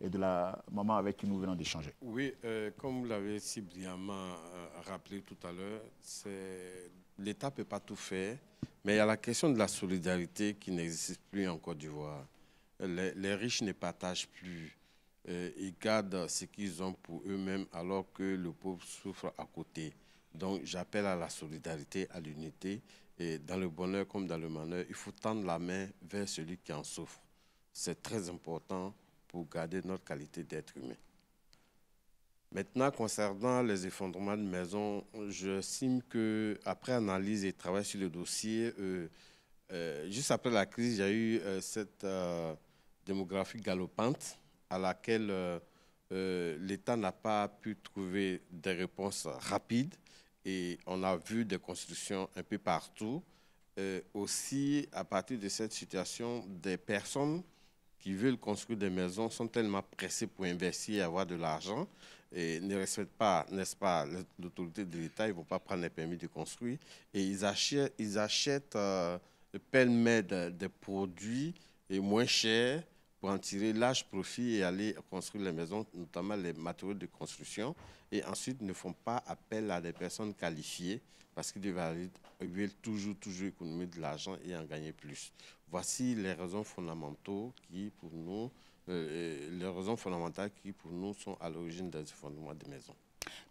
et de la maman avec qui nous venons d'échanger. Oui, euh, comme vous l'avez si brillamment euh, rappelé tout à l'heure, l'État ne peut pas tout faire, mais il y a la question de la solidarité qui n'existe plus en Côte d'Ivoire les, riches ne partagent plus. Euh, ils gardent ce qu'ils ont pour eux-mêmes alors que le pauvre souffre à côté. Donc j'appelle à la solidarité, à l'unité. Et dans le bonheur comme dans le malheur, il faut tendre la main vers celui qui en souffre. C'est très important pour garder notre qualité d'être humain. Maintenant, concernant les effondrements de maisons, j'estime que après analyse et travail sur le dossier, euh, euh, juste après la crise, il y a eu cette démographique galopante à laquelle euh, euh, l'État n'a pas pu trouver des réponses rapides et on a vu des constructions un peu partout. Euh, aussi, à partir de cette situation, des personnes qui veulent construire des maisons sont tellement pressées pour investir et avoir de l'argent et ne respectent pas, n'est-ce pas, l'autorité de l'État, ils ne vont pas prendre les permis de construire et ils achètent, ils achètent pêle-mêle des produits et moins chers pour en tirer large profit et aller construire les maisons, notamment les matériaux de construction. Et ensuite, ne font pas appel à des personnes qualifiées parce qu'ils veulent toujours, toujours économiser de l'argent et en gagner plus. Voici les raisons fondamentaux qui, pour nous, euh, euh, les raisons fondamentales qui, pour nous, sont à l'origine des fondements des maisons.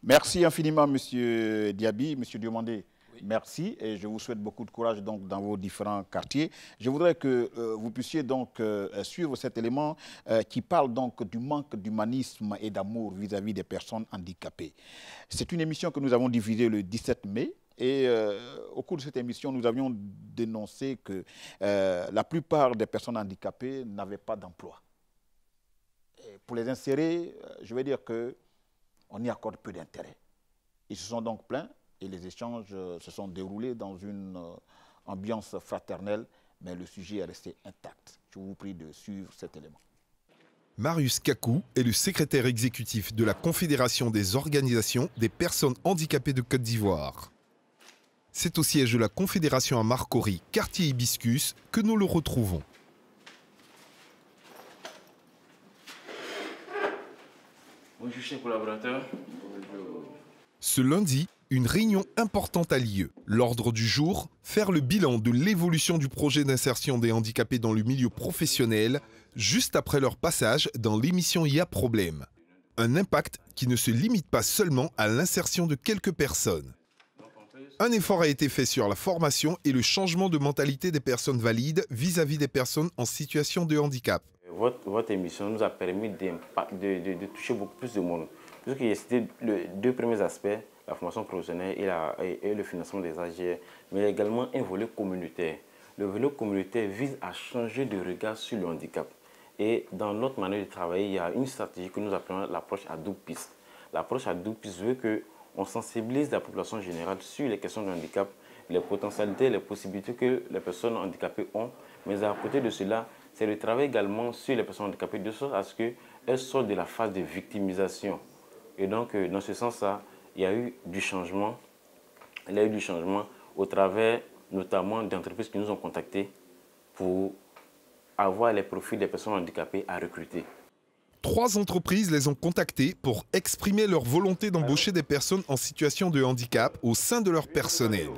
Merci infiniment, M. Diaby. M. Diomandé, Merci et je vous souhaite beaucoup de courage donc, dans vos différents quartiers. Je voudrais que euh, vous puissiez donc euh, suivre cet élément euh, qui parle donc du manque d'humanisme et d'amour vis-à-vis des personnes handicapées. C'est une émission que nous avons diffusée le 17 mai et au cours de cette émission, nous avions dénoncé que la plupart des personnes handicapées n'avaient pas d'emploi. Pour les insérer, je veux dire qu'on y accorde peu d'intérêt. Ils se sont donc plaints et les échanges euh, se sont déroulés dans une euh, ambiance fraternelle, mais le sujet est resté intact. Je vous prie de suivre cet élément. Marius Kakou est le secrétaire exécutif de la Confédération des organisations des personnes handicapées de Côte d'Ivoire. C'est au siège de la Confédération à Marcory, quartier Hibiscus, que nous le retrouvons. Bonjour, chers collaborateurs. Ce lundi, une réunion importante a lieu. L'ordre du jour, faire le bilan de l'évolution du projet d'insertion des handicapés dans le milieu professionnel juste après leur passage dans l'émission IA Problème. Un impact qui ne se limite pas seulement à l'insertion de quelques personnes. Un effort a été fait sur la formation et le changement de mentalité des personnes valides vis-à-vis des personnes en situation de handicap. Votre, émission nous a permis de, toucher beaucoup plus de monde. Puisque les deux premiers aspects, la formation professionnelle et, le financement des AGR, mais également un volet communautaire. Le volet communautaire vise à changer de regard sur le handicap. Et dans notre manière de travailler, il y a une stratégie que nous appelons l'approche à double piste. L'approche à double piste veut que on sensibilise la population générale sur les questions de handicap, les potentialités, les possibilités que les personnes handicapées ont. Mais à côté de cela, c'est le travail également sur les personnes handicapées de sorte à ce qu'elles sortent de la phase de victimisation. Et donc, euh, dans ce sens-là, il y a eu du changement. du changement au travers notamment d'entreprises qui nous ont contactés pour avoir les profils des personnes handicapées à recruter. Trois entreprises les ont contactées pour exprimer leur volonté d'embaucher des personnes en situation de handicap au sein de leur personnel.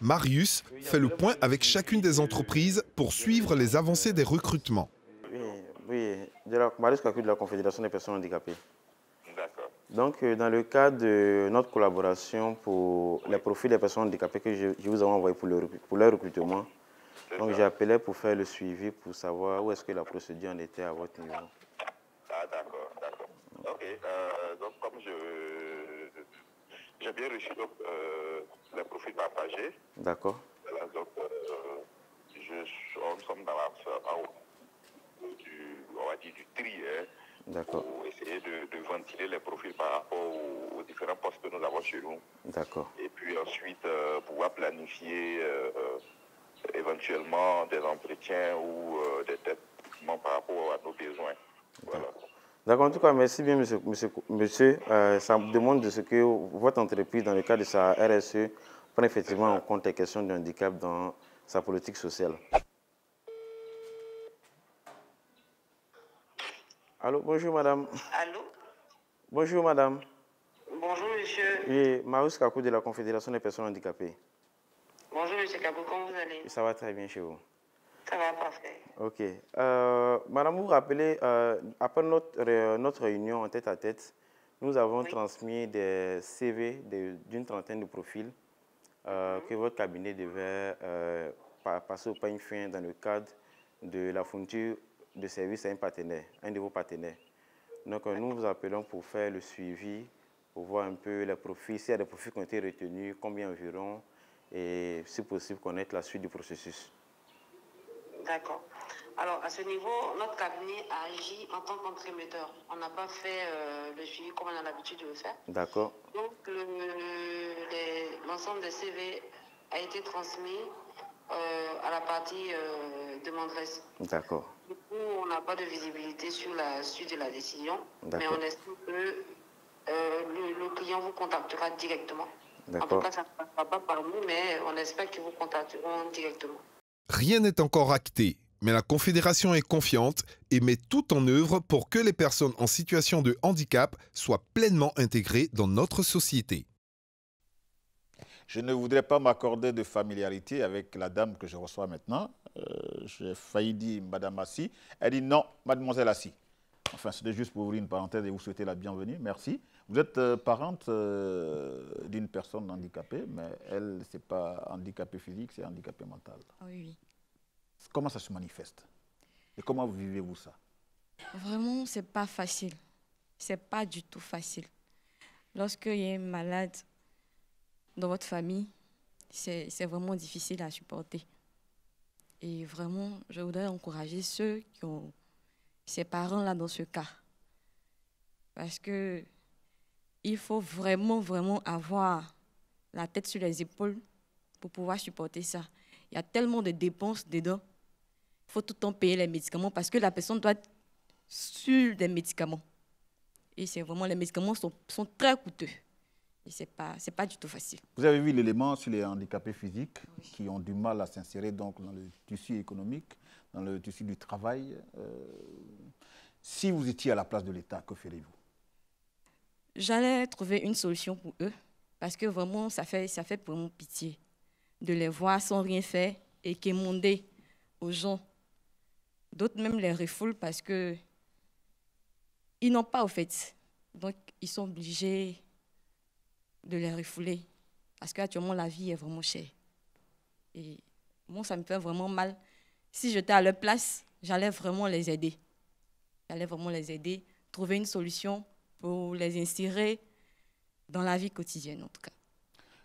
Marius fait le point avec chacune des entreprises pour suivre les avancées des recrutements. Oui, oui. Marius Kaku de la Confédération des personnes handicapées. Donc, euh, dans le cadre de notre collaboration pour les profils des personnes handicapées que je, vous ai envoyé pour, le, recrutement, donc j'ai appelé pour faire le suivi, pour savoir où est-ce que la procédure en était à votre niveau. Ah, d'accord, d'accord. Ok, euh, donc comme je... J'ai bien reçu euh, les profils partagés. D'accord. Voilà, donc, je, nous sommes dans la, du, on va dire, du tri, hein, D'accord. Pour essayer de, de, ventiler les profils par rapport aux, différents postes que nous avons chez nous. D'accord. Et puis ensuite, euh, pouvoir planifier euh, euh, éventuellement des entretiens ou des traitements par rapport à nos besoins. D'accord, en tout cas, merci bien, monsieur. monsieur, ça me demande de ce que votre entreprise, dans le cadre de sa RSE, prend effectivement en compte les questions de handicap dans sa politique sociale. Allô, bonjour madame. Allô Bonjour madame. Bonjour monsieur. Oui, Marus Kakou de la Confédération des personnes handicapées. Bonjour monsieur Kakou, comment vous allez Ça va très bien chez vous. Ça va, parfait. Ok. Euh, madame, vous vous rappelez, euh, après notre, notre réunion en tête à tête, nous avons transmis des CV d'une trentaine de profils euh, mhm. que votre cabinet devait passer au peigne fin dans le cadre de la fourniture de service à un partenaire, un de vos partenaires. Donc euh, nous vous appelons pour faire le suivi, pour voir un peu les profits, s'il y a des profits qui ont été retenus, combien environ, et si possible connaître la suite du processus. D'accord. Alors à ce niveau, notre cabinet a agi en tant qu'entremetteur. On n'a pas fait euh, le suivi comme on a l'habitude de le faire. D'accord. Donc l'ensemble des CV a été transmis euh, à la partie... D'accord. Du coup, on n'a pas de visibilité sur la suite de la décision, mais on espère que euh, le, client vous contactera directement. En tout cas, ça ne passera pas par nous, mais on espère qu'ils vous contacteront directement. Rien n'est encore acté, mais la Confédération est confiante et met tout en œuvre pour que les personnes en situation de handicap soient pleinement intégrées dans notre société. Je ne voudrais pas m'accorder de familiarité avec la dame que je reçois maintenant, euh, j'ai failli dire Madame Assis. Elle dit non, Mademoiselle Assis. Enfin, c'était juste pour ouvrir une parenthèse et vous souhaiter la bienvenue. Merci. Vous êtes euh, parente euh, d'une personne handicapée, mais elle, ce n'est pas handicapée physique, c'est handicapée mentale. Oui, oui. Comment ça se manifeste Et comment vivez-vous ça Vraiment, ce n'est pas facile. Ce n'est pas du tout facile. Lorsqu'il y a un malade dans votre famille, c'est vraiment difficile à supporter. Et vraiment, je voudrais encourager ceux qui ont ces parents-là dans ce cas. Parce que il faut vraiment, vraiment avoir la tête sur les épaules pour pouvoir supporter ça. Il y a tellement de dépenses dedans. Il faut tout le temps payer les médicaments parce que la personne doit être sur des médicaments. Et c'est vraiment, les médicaments sont très coûteux. Ce n'est pas, pas du tout facile. Vous avez vu l'élément sur les handicapés physiques qui ont du mal à s'insérer donc dans le tissu économique, dans le tissu du travail. Euh, si vous étiez à la place de l'État, que feriez-vous J'allais trouver une solution pour eux parce que vraiment, ça fait, ça fait vraiment pitié de les voir sans rien faire et qu'émonder aux gens. D'autres même les refoulent parce que ils n'ont pas au fait. Donc, ils sont obligés de les refouler. Parce qu'actuellement, la vie est vraiment chère. Et moi, ça me fait vraiment mal. Si j'étais à leur place, j'allais vraiment les aider. J'allais vraiment les aider, trouver une solution pour les insérer dans la vie quotidienne, en tout cas.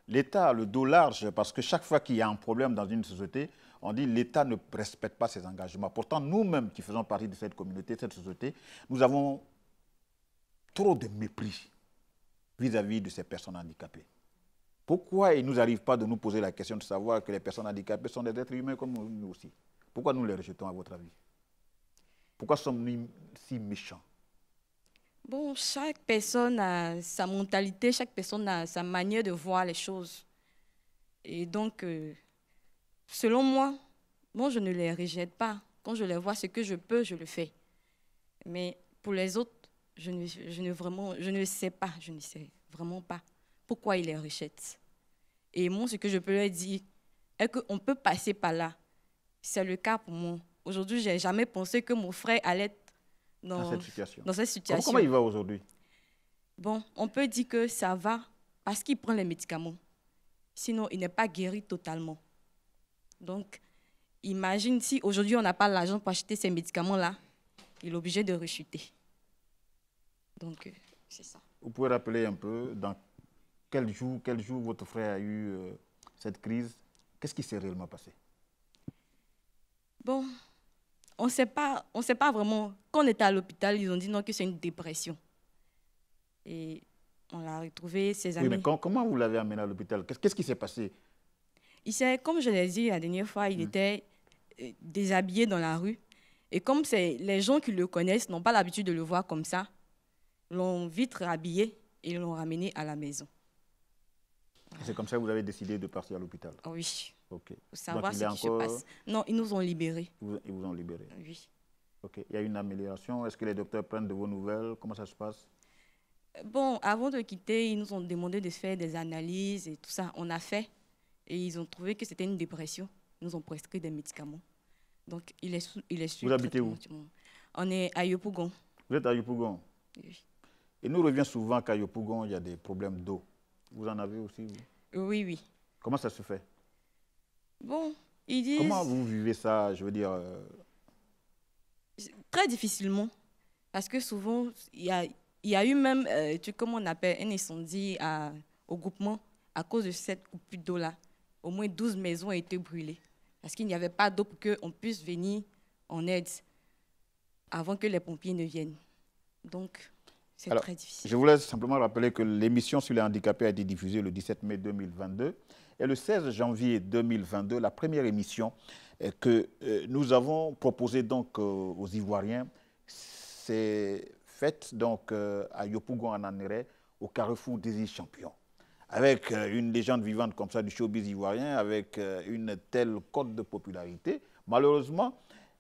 L'État le dos large parce que chaque fois qu'il y a un problème dans une société, on dit l'État ne respecte pas ses engagements. Pourtant, nous-mêmes qui faisons partie de cette communauté, cette société, nous avons trop de mépris vis-à-vis de ces personnes handicapées. Pourquoi il ne nous arrive pas de nous poser la question de savoir que les personnes handicapées sont des êtres humains comme nous aussi Pourquoi nous les rejetons à votre avis Pourquoi sommes-nous si méchants Bon, chaque personne a sa mentalité, chaque personne a sa manière de voir les choses. Et donc, euh, selon moi, moi, je ne les rejette pas. Quand je les vois, ce que je peux, je le fais. Mais pour les autres, je ne, je ne, vraiment, je ne sais pas, je ne sais vraiment pas pourquoi il est richette. Et moi, ce que je peux leur dire est qu'on peut passer par là. C'est le cas pour moi. Aujourd'hui, je n'ai jamais pensé que mon frère allait être dans, cette situation. comment, il va aujourd'hui Bon, on peut dire que ça va parce qu'il prend les médicaments. Sinon, il n'est pas guéri totalement. Donc, imagine si aujourd'hui, on n'a pas l'argent pour acheter ces médicaments-là, il est obligé de rechuter. Donc, euh, c'est ça. Vous pouvez rappeler un peu dans quel jour, quel jour votre frère a eu euh, cette crise Qu'est-ce qui s'est réellement passé Bon, on ne sait pas vraiment. Quand on était à l'hôpital, ils ont dit non, que c'est une dépression. Et on l'a retrouvé, ses amis. mais comment vous l'avez amené à l'hôpital Qu'est-ce qui s'est passé il s'est, comme je l'ai dit la dernière fois, il hmm. était euh, déshabillé dans la rue. Et comme c'est les gens qui le connaissent n'ont pas l'habitude de le voir comme ça, l'ont vite rhabillé et l'ont ramené à la maison. C'est comme ça que vous avez décidé de partir à l'hôpital Oui. Ok. Pour savoir ce qui se passe. Non, ils nous ont libérés. ils vous ont libérés Oui. Ok. Il y a une amélioration. Est-ce que les docteurs prennent de vos nouvelles Comment ça se passe Bon, avant de quitter, ils nous ont demandé de faire des analyses et tout ça. On a fait. Et ils ont trouvé que c'était une dépression. Ils nous ont prescrit des médicaments. Donc, il est, sous, il est Vous habitez où On est à Yopougon. Vous êtes à Yopougon Oui. Et nous revient souvent qu'à Yopougon, il y a des problèmes d'eau. Vous en avez aussi Oui, oui. Comment ça se fait Bon, ils disent... Comment vous vivez ça, je veux dire euh? Très difficilement. Parce que souvent, il y a, eu même, euh, tu, comment on appelle, un incendie au groupement à cause de cette coupure d'eau-là. Au moins 12 maisons ont été brûlées. Parce qu'il n'y avait pas d'eau pour qu'on puisse venir en aide avant que les pompiers ne viennent. Donc, je vous laisse Je voulais simplement rappeler que l'émission sur les handicapés a été diffusée le 17 mai 2022. Et le 16 janvier 2022, la première émission euh, que euh, nous avons proposée donc euh, aux Ivoiriens s'est faite donc à Yopougon en au carrefour des îles champions. Avec une légende vivante comme ça du showbiz ivoirien, avec une telle cote de popularité, malheureusement,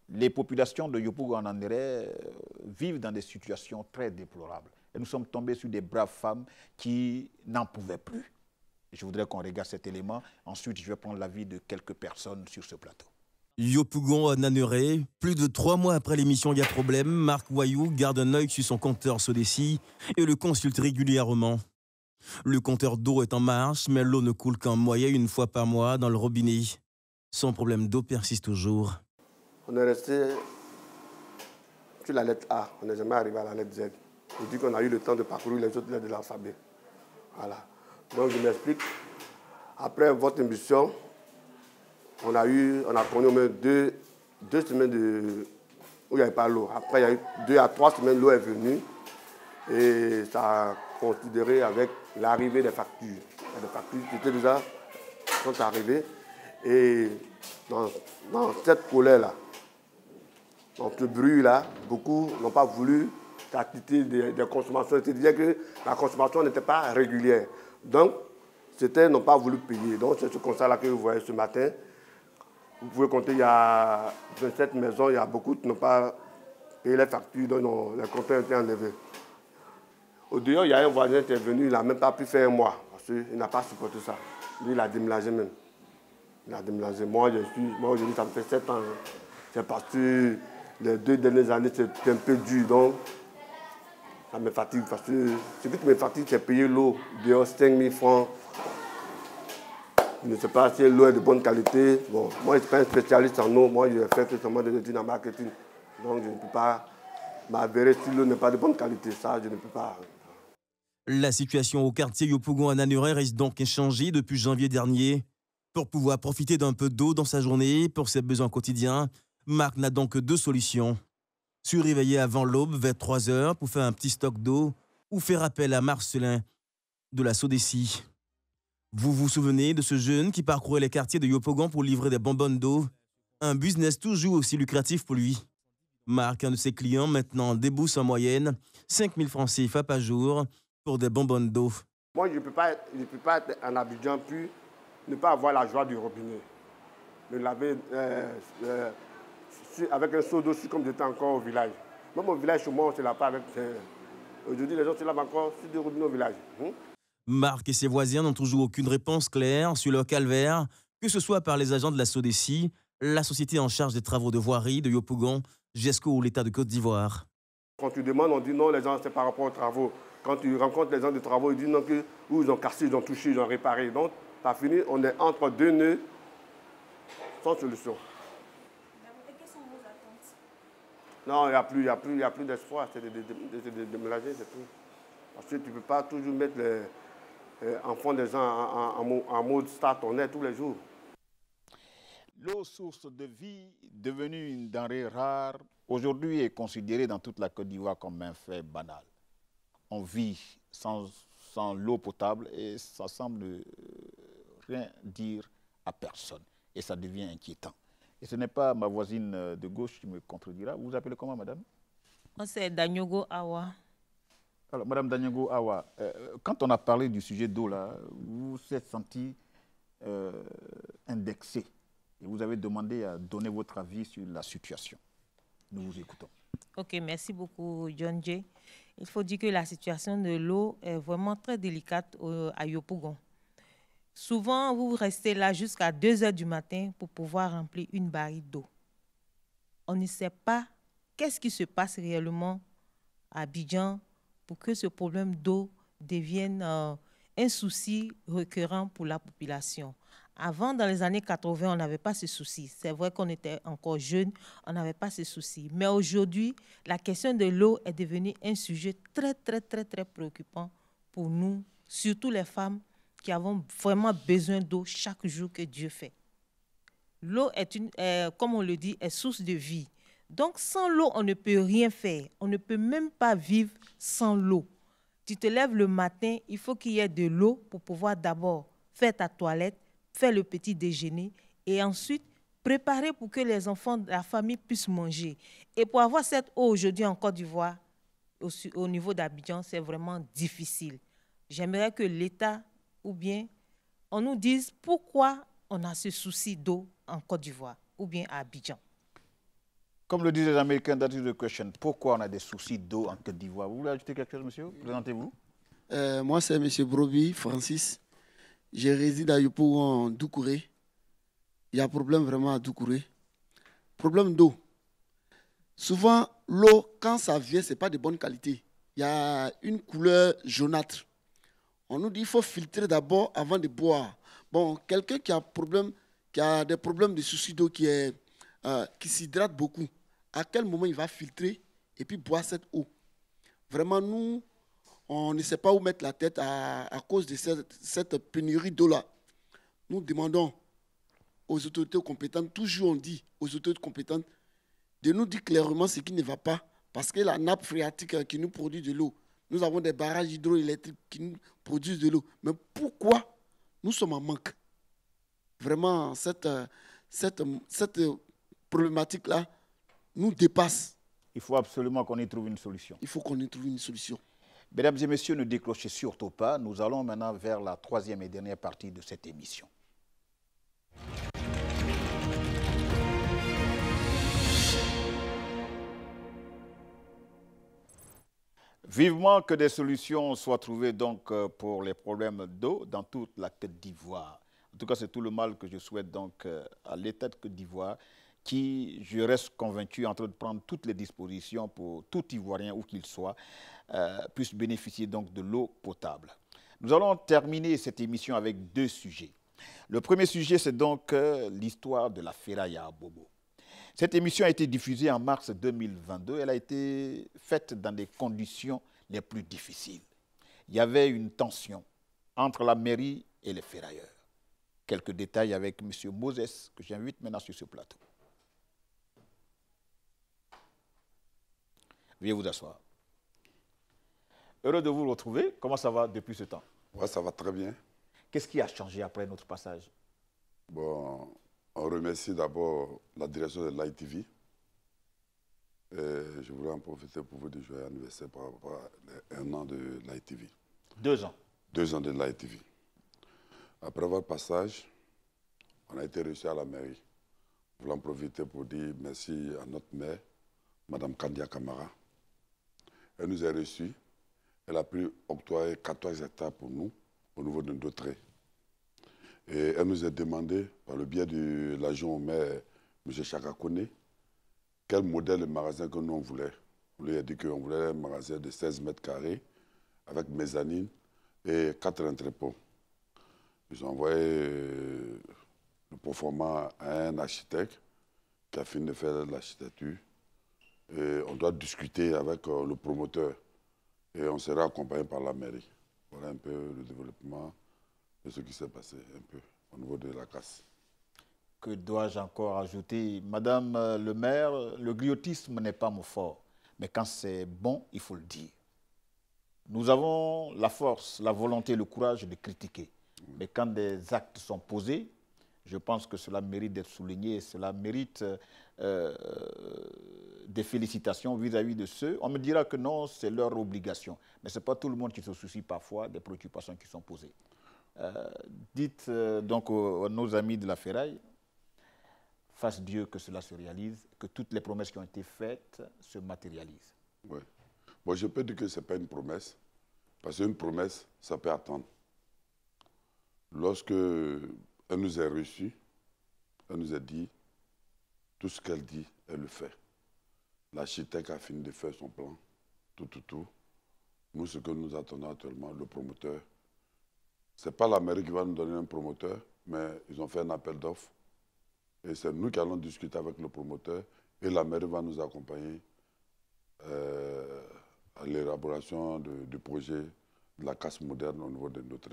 les populations de Yopougon en euh, vivent dans des situations très déplorables. Et nous sommes tombés sur des braves femmes qui n'en pouvaient plus. Je voudrais qu'on regarde cet élément. Ensuite, je vais prendre l'avis de quelques personnes sur ce plateau. Yopougon Nanneré, plus de trois mois après l'émission Y'a problème, Marc Wayou garde un œil sur son compteur Sodessi et le consulte régulièrement. Le compteur d'eau est en marche, mais l'eau ne coule qu'en moyenne une fois par mois dans le robinet. Son problème d'eau persiste toujours. On est resté sur la lettre A. On n'est jamais arrivé à la lettre Z. Je dis qu'on a eu le temps de parcourir les autres lettres de l'alphabet. Voilà. Donc je m'explique. Après votre émission, on a eu, on a connu au moins deux, deux semaines de, où il n'y avait pas l'eau. Après, il y a eu deux à trois semaines, l'eau est venue. Et ça a considéré avec l'arrivée des factures. Les factures qui étaient déjà sont arrivées. Et dans, dans cette colère-là, donc bruit, là, beaucoup n'ont pas voulu s'acquitter de, consommation. C'est-à-dire que la consommation n'était pas régulière. Donc, c'était n'ont pas voulu payer. Donc, c'est ce constat-là que vous voyez ce matin. Vous pouvez compter, il y a 27 maisons, il y a beaucoup qui n'ont pas payé les factures, donc les comptes ont été enlevés. Au dehors, il y a un voisin qui est venu, il n'a même pas pu faire un mois, parce qu'il n'a pas supporté ça. Lui, il a déménagé même. Il a déménagé. Moi, je suis, moi aujourd'hui, ça me fait 7 ans. Hein. C'est parti les deux dernières années, c'est un peu dur. Donc, ça me fatigue. Parce que ce qui me fatigue, c'est payer l'eau. de 5 000 francs. Je ne sais pas si l'eau est de bonne qualité. Bon, moi, je ne suis pas un spécialiste en eau. Moi, je fais seulement des études en marketing. Donc, je ne peux pas m'avérer si l'eau n'est pas de bonne qualité. Ça, je ne peux pas. La situation au quartier Yopougon à Nanuré reste donc changée depuis janvier dernier. Pour pouvoir profiter d'un peu d'eau dans sa journée pour ses besoins quotidiens, Marc n'a donc que deux solutions. Se réveiller avant l'aube vers 3 heures pour faire un petit stock d'eau ou faire appel à Marcelin de la Sodessie. Vous vous souvenez de ce jeune qui parcourait les quartiers de Yopogon pour livrer des bonbons d'eau Un business toujours aussi lucratif pour lui. Marc, un de ses clients, maintenant débousse en moyenne 000 francs CFA par jour pour des bonbonnes d'eau. Moi, je ne peux, pas, être en Abidjan ne pas avoir la joie du robinet. Le laver, euh, euh, avec un seau dessus comme j'étais encore au village. Même au village, chez moi, on ne se pas avec. Aujourd'hui, les gens se lavent encore sur des robinets au village. Hmm? Marc et ses voisins n'ont toujours aucune réponse claire sur leur calvaire, que ce soit par les agents de la SODECI, la société en charge des travaux de voirie de Yopougon, GESCO ou l'État de Côte d'Ivoire. Quand tu demandes, on dit non, les gens, c'est par rapport aux travaux. Quand tu rencontres les gens de travaux, ils disent non, que, ils ont cassé, ils ont touché, ils ont réparé. Donc, pas fini, on est entre deux nœuds sans solution. Non, il n'y a plus, d'espoir, c'est de, déménager, c'est tout. Parce que tu ne peux pas toujours mettre les enfants des gens en, mode en mode est tous les jours. L'eau source de vie, devenue une denrée rare, aujourd'hui est considérée dans toute la Côte d'Ivoire comme un fait banal. On vit sans, sans l'eau potable et ça semble euh, rien dire à personne. Et ça devient inquiétant et ce n'est pas ma voisine euh, de gauche qui me contredira. Vous vous appelez comment, madame On c'est Danyogo Awa. Alors, madame Danyogo Awa, euh, quand on a parlé du sujet d'eau, là, vous vous êtes sentie euh, indexée et vous avez demandé à donner votre avis sur la situation. Nous vous écoutons. Ok, merci beaucoup, John Jay. Il faut dire que la situation de l'eau est vraiment très délicate à Yopougon. Souvent, vous restez là jusqu'à 2 heures du matin pour pouvoir remplir une barille d'eau. On ne sait pas qu'est-ce qui se passe réellement à Abidjan pour que ce problème d'eau devienne euh, un souci récurrent pour la population. Avant, dans les années 80, on n'avait pas ce souci. C'est vrai qu'on était encore jeune, on n'avait pas ce souci. Mais aujourd'hui, la question de l'eau est devenue un sujet très, très, très, très préoccupant pour nous, surtout les femmes qui avons vraiment besoin d'eau chaque jour que Dieu fait. L'eau est une, euh, comme on le dit, est source de vie. Donc sans l'eau, on ne peut rien faire. On ne peut même pas vivre sans l'eau. Tu te lèves le matin, il faut qu'il y ait de l'eau pour pouvoir d'abord faire ta toilette, faire le petit déjeuner et ensuite préparer pour que les enfants de la famille puissent manger. Et pour avoir cette eau aujourd'hui en Côte d'Ivoire, au, au niveau d'Abidjan, c'est vraiment difficile. J'aimerais que l'État ou bien on nous dise pourquoi on a ce souci d'eau en Côte d'Ivoire ou bien à Abidjan. Comme le disent les Américains, that is the question. Pourquoi on a des soucis d'eau en Côte d'Ivoire Vous voulez ajouter quelque chose, monsieur Présentez-vous. Euh, moi, c'est monsieur Broby, Francis. Je réside à Yopou en Doucouré. Il y a problème vraiment à Doucouré. Problème d'eau. Souvent, l'eau, quand ça vient, ce n'est pas de bonne qualité. Il y a une couleur jaunâtre. On nous dit qu'il faut filtrer d'abord avant de boire. Bon, quelqu'un qui a, problème, qui a des problèmes de souci d'eau, euh, qui, s'hydrate beaucoup, à quel moment il va filtrer et puis boire cette eau Vraiment, nous, on ne sait pas où mettre la tête à, cause de cette pénurie d'eau-là. Nous demandons aux autorités compétentes, toujours on dit aux autorités compétentes, de nous dire clairement ce qui ne va pas, parce que la nappe phréatique euh, qui nous produit de l'eau, nous avons des barrages hydroélectriques qui nous produisent de l'eau. Mais pourquoi nous sommes en manque Vraiment, cette, cette, cette problématique-là nous dépasse. Il faut absolument qu'on y trouve une solution. Il faut qu'on y trouve une solution. Mesdames et messieurs, ne déclenchez surtout pas. Nous allons maintenant vers la troisième et dernière partie de cette émission. Vivement que des solutions soient trouvées donc euh, pour les problèmes d'eau dans toute la Côte d'Ivoire. En tout cas, c'est tout le mal que je souhaite donc euh, à l'État de Côte d'Ivoire qui, je reste convaincu, est en train de prendre toutes les dispositions pour tout Ivoirien, où qu'il soit, euh, puisse bénéficier donc de l'eau potable. Nous allons terminer cette émission avec deux sujets. Le premier sujet, c'est donc l'histoire de la ferraille à Bobo. Cette émission a été diffusée en mars 2022. Elle a été faite dans des conditions les plus difficiles. Il y avait une tension entre la mairie et les ferrailleurs. Quelques détails avec M. Moses, que j'invite maintenant sur ce plateau. Veuillez vous asseoir. Heureux de vous retrouver. Comment ça va depuis ce temps Oui, ça va très bien. Qu'est-ce qui a changé après notre passage Bon, on remercie d'abord la direction de l'ITV. je voulais en profiter pour vous dire joyeux anniversaire par rapport à un an de l'ITV. Deux ans Deux ans de l'ITV. Après votre passage, on a été reçu à la mairie. Je voulais en profiter pour dire merci à notre maire, Madame Kandia Kamara. Elle nous a reçus. Elle a pu octroyer 14 hectares pour nous au niveau de notre trait. Et elle nous a demandé, par le biais de l'agent maire, M. Chakakone, quel modèle de magasin que nous on voulait. On lui a dit qu'on voulait un magasin de 16 mètres carrés avec mezzanine et quatre entrepôts. Ils ont envoyé euh, le performant à un architecte qui a fini de faire l'architecture. Et on doit discuter avec euh, le promoteur et on sera accompagné par la mairie. Voilà un peu le développement de ce qui s'est passé un peu au niveau de la casse. Que dois-je encore ajouter Madame euh, le maire, le griotisme n'est pas mon fort, mais quand c'est bon, il faut le dire. Nous avons la force, la volonté, le courage de critiquer. Mais quand des actes sont posés, je pense que cela mérite d'être souligné, cela mérite euh, des félicitations vis-à-vis -vis de ceux. On me dira que non, c'est leur obligation. Mais ce n'est pas tout le monde qui se soucie parfois des préoccupations qui sont posées. Euh, dites euh, donc à nos amis de la ferraille, fasse Dieu que cela se réalise, que toutes les promesses qui ont été faites se matérialisent. Oui. je peux dire que ce n'est pas une promesse, parce qu'une promesse, ça peut attendre. Lorsque elle nous a reçu elle nous a dit, tout ce qu'elle dit, elle le fait. L'architecte a fini de faire son plan, tout, tout, tout. Nous, ce que nous attendons actuellement, le promoteur, ce n'est pas la mairie qui va nous donner un promoteur, mais ils ont fait un appel d'offres. Et c'est nous qui allons discuter avec le promoteur et la mairie va nous accompagner euh, à l'élaboration du projet de la casse moderne au niveau de notre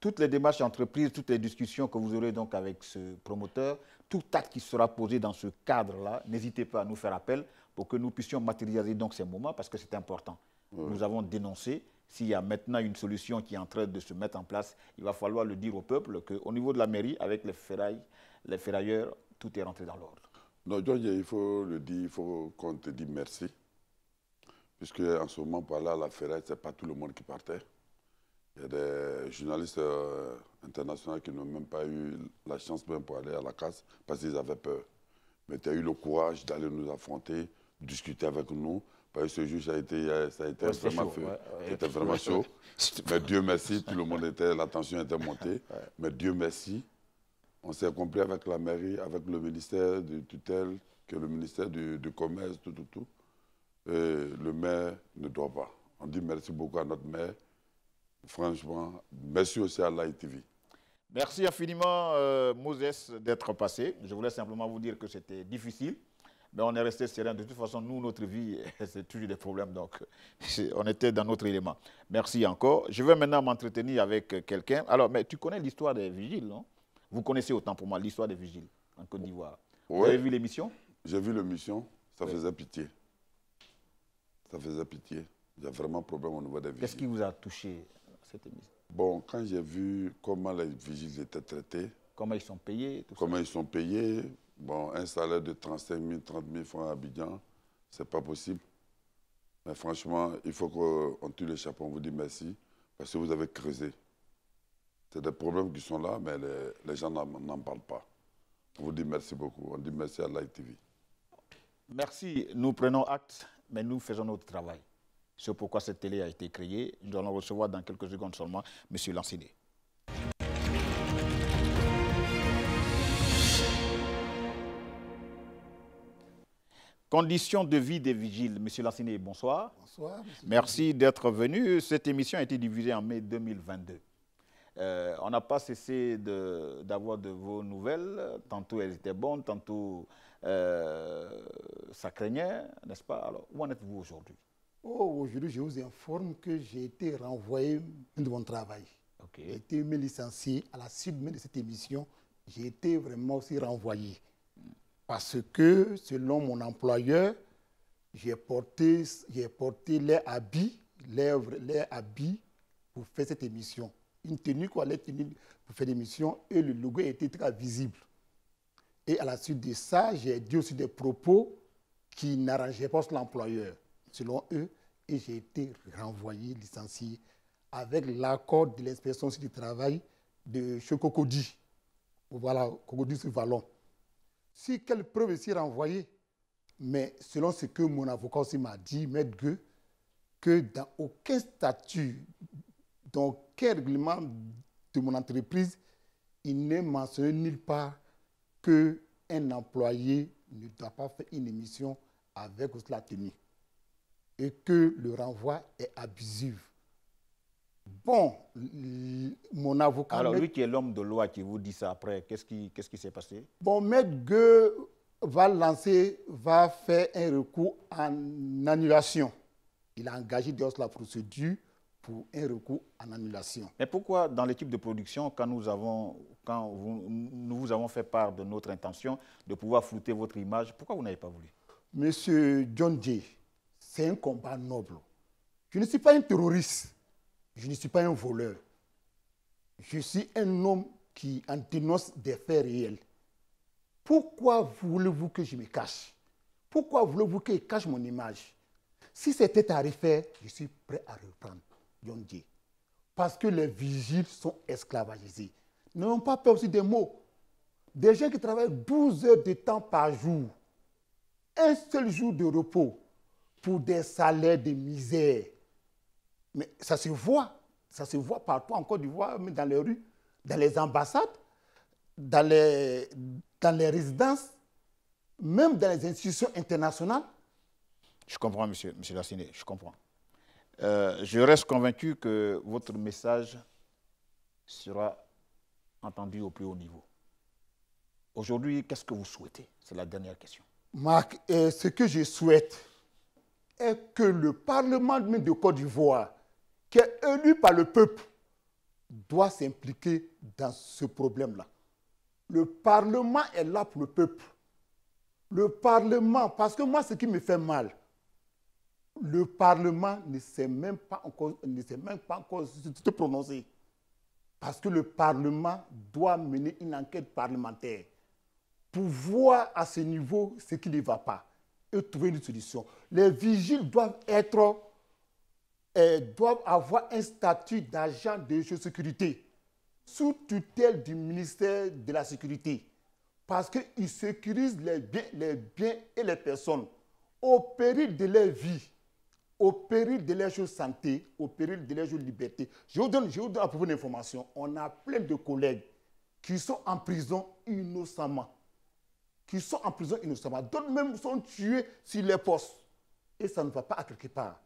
toutes les démarches entreprises, toutes les discussions que vous aurez donc avec ce promoteur, tout acte qui sera posé dans ce cadre-là, n'hésitez pas à nous faire appel pour que nous puissions matérialiser donc ces moments parce que c'est important. Nous avons dénoncé s'il y a maintenant une solution qui est en train de se mettre en place, il va falloir le dire au peuple qu'au niveau de la mairie, avec les ferrailles, les ferrailleurs, tout est rentré dans l'ordre. Non, John, il faut le dire, il faut qu'on te dise merci. Puisque en ce moment, par là, la ferraille, ce n'est pas tout le monde qui partait. Il y a des journalistes euh, internationaux qui n'ont même pas eu la chance même pour aller à la casse parce qu'ils avaient peur. Mais tu as eu le courage d'aller nous affronter, discuter avec nous, parce ce jour, ça a été, euh, vraiment, chaud, vraiment chaud. Mais Dieu merci, tout le monde était, l'attention était montée. Mais Dieu merci, on s'est accompli avec la mairie, avec le ministère de tutelle, que le ministère du, commerce, tout, tout, tout. Et le maire ne doit pas. On dit merci beaucoup à notre maire. Franchement, merci aussi à l'ITV. Merci infiniment, euh, Moses, d'être passé. Je voulais simplement vous dire que c'était difficile mais on est resté serein. De toute façon, nous, notre vie, c'est toujours des problèmes. Donc, on était dans notre élément. Merci encore. Je vais maintenant m'entretenir avec quelqu'un. Alors, mais tu connais l'histoire des vigiles, non Vous connaissez autant pour moi l'histoire des vigiles en Côte d'Ivoire. Vous avez vu l'émission J'ai vu l'émission. Ça faisait pitié. Ça faisait pitié. Il y a vraiment un problème au niveau des vigiles. Qu'est-ce qui vous a touché, cette émission Bon, quand j'ai vu comment les vigiles étaient traités, comment ils sont payés, tout comment ils sont payés, Bon, un salaire de 35 000, 30 000 francs à Abidjan, ce n'est pas possible. Mais franchement, il faut qu'on tue les chapeaux, on vous dit merci, parce que vous avez creusé. C'est des problèmes qui sont là, mais les, gens n'en parlent pas. On vous dit merci beaucoup. On dit merci à Light TV. Merci. Nous prenons acte, mais nous faisons notre travail. C'est pourquoi cette télé a été créée. Nous allons recevoir dans quelques secondes seulement M. Lancidé. Conditions de vie des vigiles. Monsieur Lassiné, bonsoir. Bonsoir. Merci d'être venu. Cette émission a été diffusée en mai 2022. Euh, on n'a pas cessé d'avoir de, vos nouvelles. Tantôt elles étaient bonnes, tantôt euh, ça craignait, n'est-ce pas Alors, où en êtes-vous aujourd'hui oh, Aujourd'hui, je vous informe que j'ai été renvoyé de mon travail. J'ai été licencié à la suite de cette émission. J'ai été vraiment aussi renvoyé parce que selon mon employeur, j'ai porté, porté les habits, les, les, habits pour faire cette émission. Une tenue, quoi, les tenues pour faire l'émission et le logo était très visible. Et à la suite de ça, j'ai dit aussi des propos qui n'arrangeaient pas l'employeur, selon eux, et j'ai été renvoyé, licencié, avec l'accord de l'inspection du travail de chez Voilà, Cocody sur Vallon. Si quelle preuve est renvoyée Mais selon ce que mon avocat aussi m'a dit, Maître Gueux, que dans aucun statut, dans aucun règlement de mon entreprise, il n'est mentionné nulle part qu'un employé ne doit pas faire une émission avec la tenue et que le renvoi est abusif. Bon, mon avocat... Alors, lui qui est l'homme de loi qui vous dit ça après, qu'est-ce qui s'est passé Bon, Maître Gueux va lancer, va faire un recours en annulation. Il a engagé d'ailleurs la procédure pour un recours en annulation. Mais pourquoi, dans l'équipe de production, quand, nous, avons, quand nous vous avons fait part de notre intention de pouvoir flouter votre image, pourquoi vous n'avez pas voulu Monsieur John Jay, c'est un combat noble. Je ne suis pas un terroriste. Je ne suis pas un voleur. Je suis un homme qui en dénonce des faits réels. Pourquoi voulez-vous que je me cache Pourquoi voulez-vous que je cache mon image Si c'était à refaire, je suis prêt à reprendre, Parce que les vigiles sont esclavagisés. N'ayons pas peur aussi des mots. Des gens qui travaillent 12 heures de temps par jour, un seul jour de repos, pour des salaires de misère. Mais ça se voit, ça se voit partout en Côte d'Ivoire, dans les rues, dans les ambassades, dans les, résidences, même dans les institutions internationales. Je comprends, monsieur, monsieur Lassiné, je comprends. Euh, je reste convaincu que votre message sera entendu au plus haut niveau. Aujourd'hui, qu'est-ce que vous souhaitez C'est la dernière question. Marc, euh, ce que je souhaite est que le Parlement de Côte d'Ivoire qui est élu par le peuple, doit s'impliquer dans ce problème-là. Le Parlement est là pour le peuple. Le Parlement, parce que moi, ce qui me fait mal, le Parlement ne sait même pas encore, ne prononcer. pas Parce que le Parlement doit mener une enquête parlementaire pour voir à ce niveau ce qui ne va pas et trouver une solution. Les vigiles doivent être doivent avoir un statut d'agent de sécurité sous tutelle du ministère de la Sécurité parce qu'ils sécurisent les biens, et les personnes au péril de leur vie, au péril de leur santé, au péril de leur liberté. Je vous donne, je vous donne à propos d'informations. On a plein de collègues qui sont en prison innocemment. Qui sont en prison innocemment. D'autres même sont tués sur les postes. Et ça ne va pas à quelque part.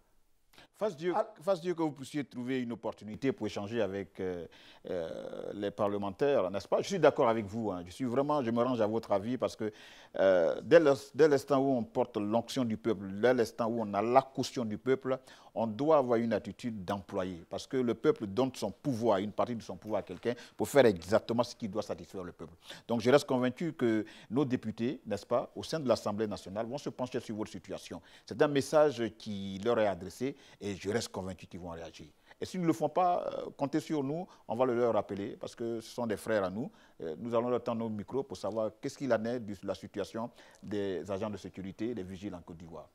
Fasse Dieu, ah. Dieu, que vous puissiez trouver une opportunité pour échanger avec euh, euh, les parlementaires, n'est-ce pas Je suis d'accord avec vous. Hein. Je suis vraiment, je me range à votre avis parce que euh, dès l'instant où on porte l'onction du peuple, dès l'instant où on a la caution du peuple, on doit avoir une attitude d'employé parce que le peuple donne son pouvoir, une partie de son pouvoir à quelqu'un pour faire exactement ce qui doit satisfaire le peuple. Donc je reste convaincu que nos députés, n'est-ce pas, au sein de l'Assemblée nationale, vont se pencher sur votre situation. C'est un message qui leur est adressé et je reste convaincu qu'ils vont réagir. Et s'ils ne le font pas, euh, comptez sur nous, on va le leur rappeler, parce que ce sont des frères à nous. Euh, nous allons leur tendre nos micros pour savoir qu'est-ce qu'il en est de la situation des agents de sécurité, des vigiles en Côte d'Ivoire.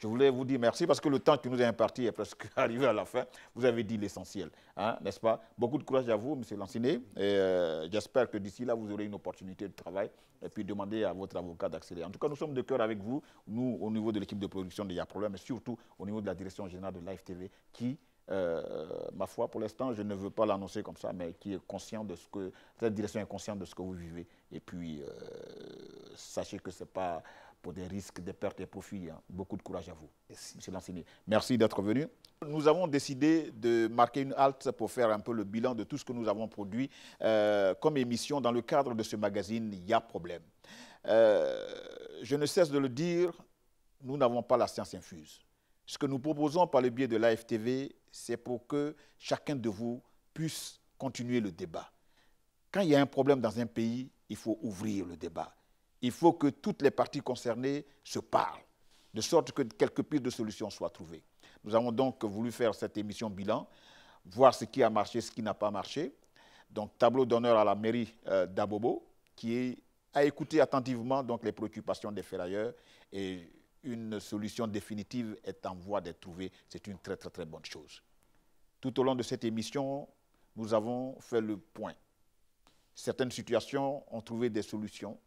Je voulais vous dire merci parce que le temps qui nous est imparti est presque arrivé à la fin. Vous avez dit l'essentiel, hein, n'est-ce pas Beaucoup de courage à vous, M. Lancinet. Euh, j'espère que d'ici là, vous aurez une opportunité de travail et puis demandez à votre avocat d'accélérer. En tout cas, nous sommes de cœur avec vous, nous, au niveau de l'équipe de production de Y'a Problème, mais surtout au niveau de la direction générale de Live TV qui euh, ma foi, pour l'instant, je ne veux pas l'annoncer comme ça, mais qui est conscient de ce que, cette direction est consciente de ce que vous vivez. Et puis, euh, sachez que ce n'est pas pour des risques de pertes et profits. Beaucoup de courage à vous, Merci. M. Lansini. Merci d'être venu. Nous avons décidé de marquer une halte pour faire un peu le bilan de tout ce que nous avons produit euh, comme émission dans le cadre de ce magazine Il y a problème. Euh, je ne cesse de le dire, nous n'avons pas la science infuse. Ce que nous proposons par le biais de l'AFTV, c'est pour que chacun de vous puisse continuer le débat. Quand il y a un problème dans un pays, il faut ouvrir le débat il faut que toutes les parties concernées se parlent, de sorte que quelques pires de solutions soient trouvées. Nous avons donc voulu faire cette émission bilan, voir ce qui a marché, ce qui n'a pas marché. Donc, tableau d'honneur à la mairie euh, d'Abobo, qui a écouté attentivement donc, les préoccupations des ferrailleurs et une solution définitive est en voie d'être trouvée. C'est une très, très, très bonne chose. Tout au long de cette émission, nous avons fait le point. Certaines situations ont trouvé des solutions,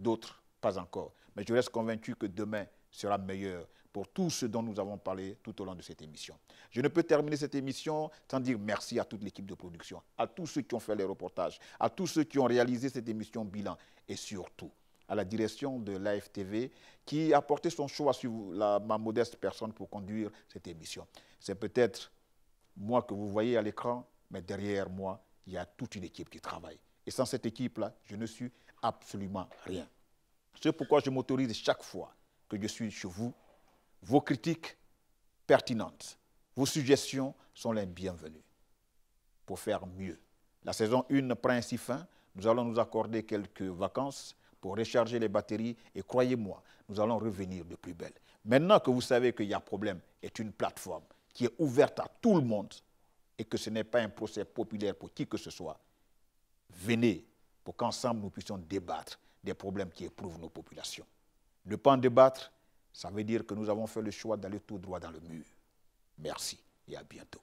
d'autres pas encore. Mais je reste convaincu que demain sera meilleur pour tout ce dont nous avons parlé tout au long de cette émission. Je ne peux terminer cette émission sans dire merci à toute l'équipe de production, à tous ceux qui ont fait les reportages, à tous ceux qui ont réalisé cette émission bilan et surtout à la direction de l'AFTV qui a porté son choix sur la, ma modeste personne pour conduire cette émission. C'est peut-être moi que vous voyez à l'écran, mais derrière moi, il y a toute une équipe qui travaille. Et sans cette équipe-là, je ne suis absolument rien. C'est pourquoi je m'autorise chaque fois que je suis chez vous. Vos critiques pertinentes, vos suggestions sont les bienvenues pour faire mieux. La saison 1 prend ainsi fin. Nous allons nous accorder quelques vacances pour recharger les batteries et croyez-moi, nous allons revenir de plus belle. Maintenant que vous savez qu'il y a problème, est une plateforme qui est ouverte à tout le monde et que ce n'est pas un procès populaire pour qui que ce soit, venez pour qu'ensemble nous puissions débattre des problèmes qui éprouvent nos populations. Ne pas en débattre, ça veut dire que nous avons fait le choix d'aller tout droit dans le mur. Merci et à bientôt.